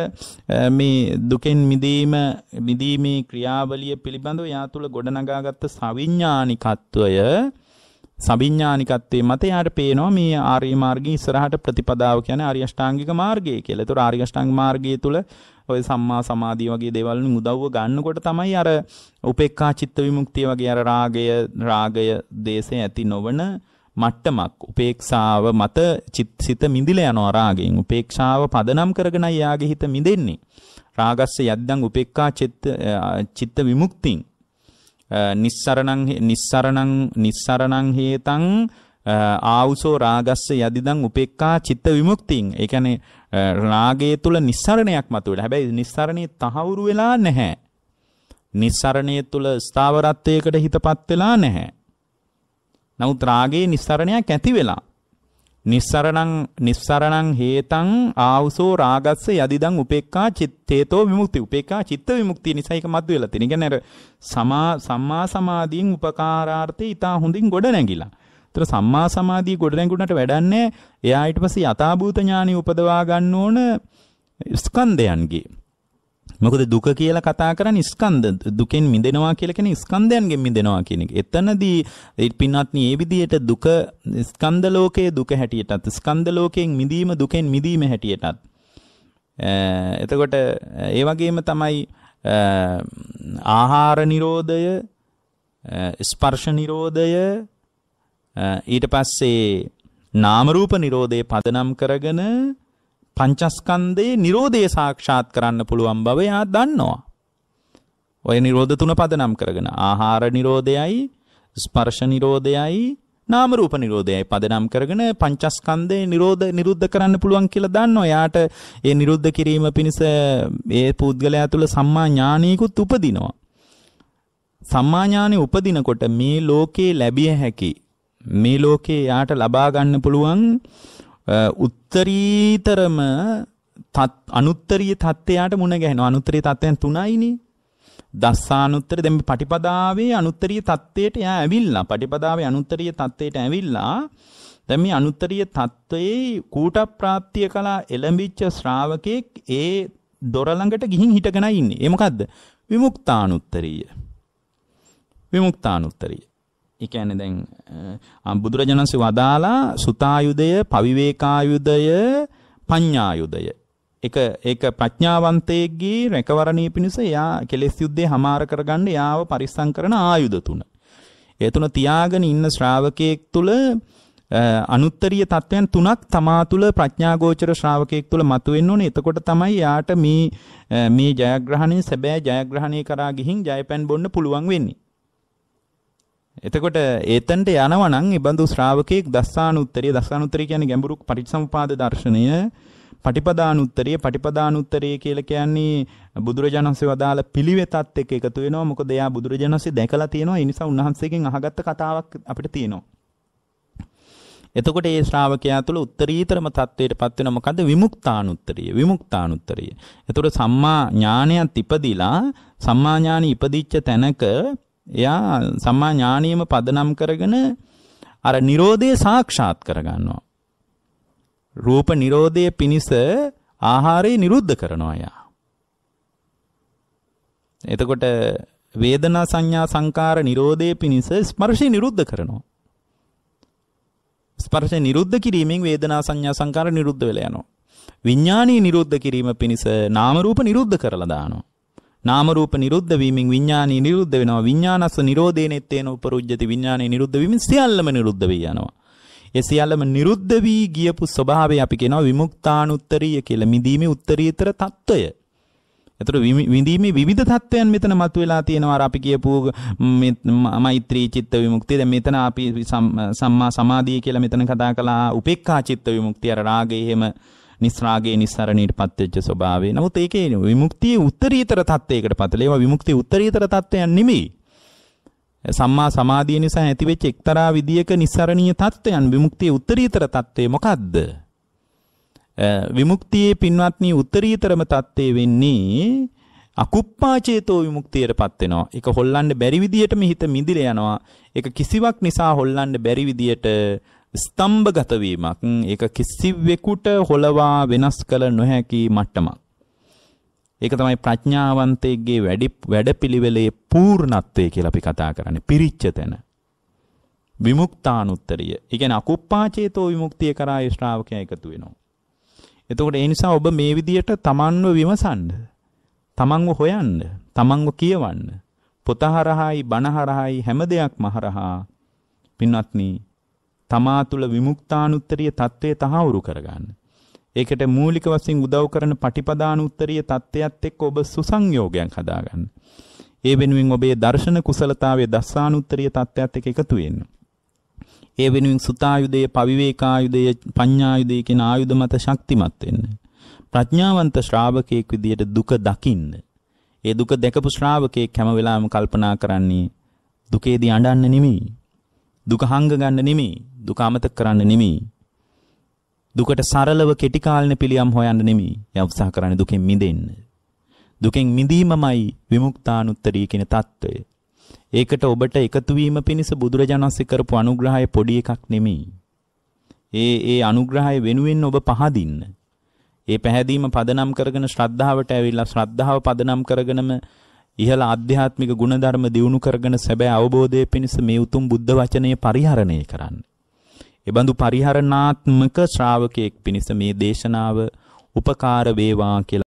මේ දුකෙන් මිදීම මිදීමේ ක්‍රියාවලිය පිළිබඳව යා තුළ ගොඩනගාගත්ත සවිඥානිකත්වය සවිඥානිකත්වයේ මත යාට පේනවා මේ ආර්ය මාර්ගයේ ඉස්සරහට ප්‍රතිපදාව කියන්නේ ආර්ය අෂ්ටාංගික මාර්ගය කියලා. ඒතර ආර්ය අෂ්ටාංග මාර්ගය තුල ඔය සම්මා සමාධිය වගේ දේවල් උදව්ව ගන්නකොට තමයි අර උපේක්ඛා චිත්ත විමුක්තිය වගේ අර රාගය රාගය දේශේ ඇති නොවන මට්ටමක් උපේක්ෂාව මත සිත මිදිලා යනවා රාගයෙන් උපේක්ෂාව පදනම් කරගෙනයි යාගේ හිත මිදෙන්නේ රාගස්ස යද්දන් උපේක්ඛා චිත්ත චිත්ත විමුක්තිය නිස්සරණං නිස්සරණං නිස්සරණං හේතං ආවුසෝ රාගස්ස යදිදං උපේක්ඛා චිත්ත විමුක්තිං. ඒ කියන්නේ රාගය තුල නිස්සරණයක් මතුවෙලා. හැබැයි නිස්සරණේ තහවුරු වෙලා නැහැ. නිස්සරණයේ තුල ස්ථාවරත්වයකට හිතපත් වෙලා නැහැ. නමුත් රාගයේ නිස්සරණයක් ඇති වෙලා නිස්සරණං නිස්සරණං හේතං ආවුසෝ රාගස්ස යදිදං උපේක්ඛා චිත්තේතෝ විමුක්ති උපේක්ඛා චිත්ත විමුක්තිය නිසා ඒක මත් වෙලා තියෙන. කියන්නේ අර සමා සම්මා සමාධියෙන් උපකාරාර්ථේ ඊටා හොඳින් ගොඩ නැගිලා. ඒතර සම්මා සමාධිය ගොඩ නැගුණාට වැඩන්නේ එයා ඊට පස්සේ යථාභූත ඥානිය උපදවා ගන්න ඕන ස්කන්ධයන්ගේ. මොකද දුක කියලා කතා කරන්නේ ස්කන්ධ දුකෙන් මිදෙනවා කියලා කියන්නේ ස්කන්ධයන්ගෙන් මිදෙනවා කියන එක. එතනදී පින්වත්නි මේ විදිහට දුක ස්කන්ධ ලෝකයේ දුක හැටියටත් ස්කන්ධ ලෝකයෙන් මිදීම දුකෙන් මිදීම හැටියටත් එතකොට ඒ වගේම තමයි ආහාර නිරෝධය ස්පර්ශ නිරෝධය ඊට පස්සේ නාම රූප නිරෝධය පදනම් කරගෙන පංචස්කන්දයේ නිරෝධය සාක්ෂාත් කරන්න පුළුවන් බව යා දන්නවා. ඔය නිරෝධ තුන පදනම් කරගෙන ආහාර නිරෝධයයි ස්පර්ශ නිරෝධයයි නාම රූප නිරෝධයයි පදනම් කරගෙන පංචස්කන්ධේ නිරෝධ නිරුද්ධ කරන්න පුළුවන් කියලා දන්නවා. යාට ඒ නිරුද්ධ කිරීම පිණිස ඒ පුද්ගලයා තුළ සම්මා ඥානීකුත් උපදිනවා. සම්මා ඥානෙ උපදිනකොට මේ ලෝකේ ලැබිය හැකි මේ ලෝකේ යාට ලබා ගන්න පුළුවන් උත්තරීතරම අනුත්තරිය තත්ත්වයට මුණ ගැහෙන අනුත්තරිය තත්ත්වයන් තුනයිනේ දස්සානුත්තර දැන් පටිපදාවේ අනුත්තරිය தත්ත්වයට එයා ඇවිල්ලා පටිපදාවේ අනුත්තරිය தත්ත්වයට ඇවිල්ලා දැන් මේ අනුත්තරිය தත්ත්වයේ කූට ප්‍රාප්තිය කලා එළඹිච්ච ශ්‍රාවකෙක් ඒ දොර ළඟට ගිහින් හිටගෙන ඉන්නේ. ඒ මොකද්ද? විමුක්තානුත්තරිය. විමුක්තානුත්තරිය. ඒ කියන්නේ දැන් බුදුරජාණන්සේ වදාලා සුතායුධය, පවිවේකායුධය, පඤ්ඤායුධය. ඒක ඒක ප්‍රඥාවන්තයෙක්ගේ රැකවරණී පිණිස එයා කෙලෙස් යුද්ධේ හමාර කරගන්න යාව පරිස්සම් කරන ආයුධ තුන. ඒ තුන තියාගෙන ඉන්න ශ්‍රාවකයෙක් තුළ අනුත්තරීය තත්වයන් තුනක් තමා තුළ ප්‍රඥාගෝචර ශ්‍රාවකයෙක් තුළ මතුවෙන්න ඕනේ. එතකොට තමයි යාට මේ මේ ජයග්‍රහණය සැබෑ ජයග්‍රහණය කරා ගිහින් ජයපැන් බොන්න පුළුවන් වෙන්නේ. එතකොට එතනට යනවනම් ඉබඳු ශ්‍රාවකෙක් දස්සානුත්තරිය දස්සානුත්තරිය කියන්නේ ගැඹුරු පටිච්චසමුපාද දර්ශනය පටිපදානුත්තරිය පටිපදානුත්තරිය කියලා කියන්නේ බුදුරජාණන්සේ වදාළ පිළිවෙතත් එක්ක එකතු වෙනවා මොකද එයා බුදුරජාණන්සේ දැකලා තියෙනවා ඒ නිසා උන්වහන්සේගෙන් අහගත්ත කතාවක් අපිට තියෙනවා එතකොට ඒ ශ්‍රාවකයා තුළ උත්තරීතරම தത്വයටපත් වෙන මොකද්ද විමුක්තානුත්තරිය විමුක්තානුත්තරිය. එතකොට සම්මා ඥානයත් ඉපදිලා සම්මා ඥානෙ ඉපදිච්ච තැනක එයා සම්මා ඥානියම පදනම් කරගෙන අර Nirodhe සාක්ෂාත් කරගන්නවා. රූප Nirodhe පිනිස ආහාරය නිරුද්ධ කරනවා එයා. එතකොට වේදනා සංඥා සංකාර Nirodhe පිනිස ස්පර්ශය නිරුද්ධ කරනවා. ස්පර්ශය නිරුද්ධ කිරීමෙන් වේදනා සංඥා සංකාර නිරුද්ධ වෙලා යනවා. විඥානීය නිරුද්ධ කිරීම පිණිස නාම රූප නිරුද්ධ කරලා දානවා. නාම රූප නිරුද්ධ වීමෙන් විඥානය නිරුද්ධ වෙනවා විඥානස්ස නිරෝධේනෙත් තේන උපරුජ්ජති විඥානය නිරුද්ධ වීමෙන් සියල්ලම නිරුද්ධ වී යනවා ඒ සියල්ලම නිරුද්ධ වී ගියපු ස්වභාවය අපි කියනවා විමුක්තානුත්තරීය කියලා මිදීමේ උත්තරීතර తত্ত্বය එතකොට විඳීමේ විවිධ தත්වයන් මෙතන මතුවලා තියෙනවා අර අපි කියපු මෛත්‍රී චිත්ත විමුක්තිය දැන් මෙතන අපි සම්මා සමාධිය කියලා මෙතන කතා කළා උපේක්ඛා චිත්ත විමුක්තිය අර රාගය එහෙම නිස්රාගේ නිස්සරණයටපත් වෙච්ච ස්වභාවය. නමුත් ඒකේ විමුක්තියේ උත්තරීතර தත්වයකට පතල. ඒවා විමුක්තියේ උත්තරීතර தත්වයන් නෙමෙයි. සම්මා සමාධිය නිසා ඇතිවෙච්ච එක්තරා විදියක නිස්සරණීය தත්වයන් විමුක්තියේ උත්තරීතර தත්වේ මොකද්ද? විමුක්තියේ පින්වත්නි උත්තරීතරම தත්වේ වෙන්නේ අකුප්පාචේතෝ විමුක්තියටපත් වෙනවා. ඒක හොල්ලන්න බැරි විදියටම හිත මිදිල යනවා. ඒක කිසිවක් නිසා හොල්ලන්න බැරි විදියට ස්තම්භගත වීමක් ඒක කිසිවෙකුට හොලවා වෙනස් කළ නොහැකි මට්ටමක්. ඒක තමයි ප්‍රඥාවන්තයෙක්ගේ වැඩි වැඩපිළිවෙලේ පූර්ණත්වය කියලා අපි කතා කරන්නේ පිරිච්ච තැන. විමුක්තානුත්තරිය. ඒ කියන්නේ අකුප්පාචේතෝ විමුක්තිය කරා ශ්‍රාවකයා එකතු වෙනවා. එතකොට ඒ නිසා ඔබ මේ විදියට තමන්ව විමසන්න. තමන්ව හොයන්න, තමන්ව කියවන්න. පොතහරහායි බණහරහායි හැම දෙයක්ම හරහා පින්වත්නි තමා තුළ විමුක්තානුත්තරීය தත්වය තහවුරු කරගන්න. ඒකට මූලික වශයෙන් උදව් කරන පටිපදානුත්තරීය தත්වයත් එක්ක ඔබ සුසංයෝගයක් හදාගන්න. ඒ වෙනුවෙන් ඔබේ දර්ශන කුසලතාවයේ දස්සානුත්තරීය தත්වයත් එක්ක එකතු වෙන්න. ඒ වෙනුවෙන් සුතායුදය, පවිවේකායුදය, පඤ්ඤායුදය කියන ආයුධ මත ශක්තිමත් වෙන්න. ප්‍රඥාවන්ත ශ්‍රාවකයෙක් විදියට දුක දකින්න. ඒ දුක දැකපු ශ්‍රාවකයෙක් හැම වෙලාවෙම කල්පනා කරන්නේ දුකේදී අඬන්න නෙමෙයි. දුක හංග ගන්න නෙමෙයි. දුක අමතක කරන්න නෙමෙයි. දුකට සරලව කෙටි කාලින පිළියම් හොයන්න නෙමෙයි. එයා උත්සාහ කරන්නේ දුකෙන් මිදෙන්න. දුකෙන් මිදීමමයි විමුක්තානුත්තරී කියන தত্ত্বය. ඒකට ඔබට එකතු වීම පිණිස බුදුරජාණන්සේ කරපු අනුග්‍රහය පොඩි එකක් නෙමෙයි. ඒ ඒ අනුග්‍රහය වෙනුවෙන් ඔබ පහදින්න. ඒ පැහැදීම පදනම් කරගෙන ශ්‍රද්ධාවට ඇවිල්ලා ශ්‍රද්ධාව පදනම් කරගෙනම ඉහළ ආධ්‍යාත්මික ගුණධර්ම දියුණු කරගෙන සැබෑ අවබෝධය පිණිස මේ උතුම් බුද්ධ වචනය පරිහරණය කරන්න. එබඳු පරිහරණාත්මක ශ්‍රාවකයෙක් පිණිස මේ දේශනාව උපකාර වේවා කියලා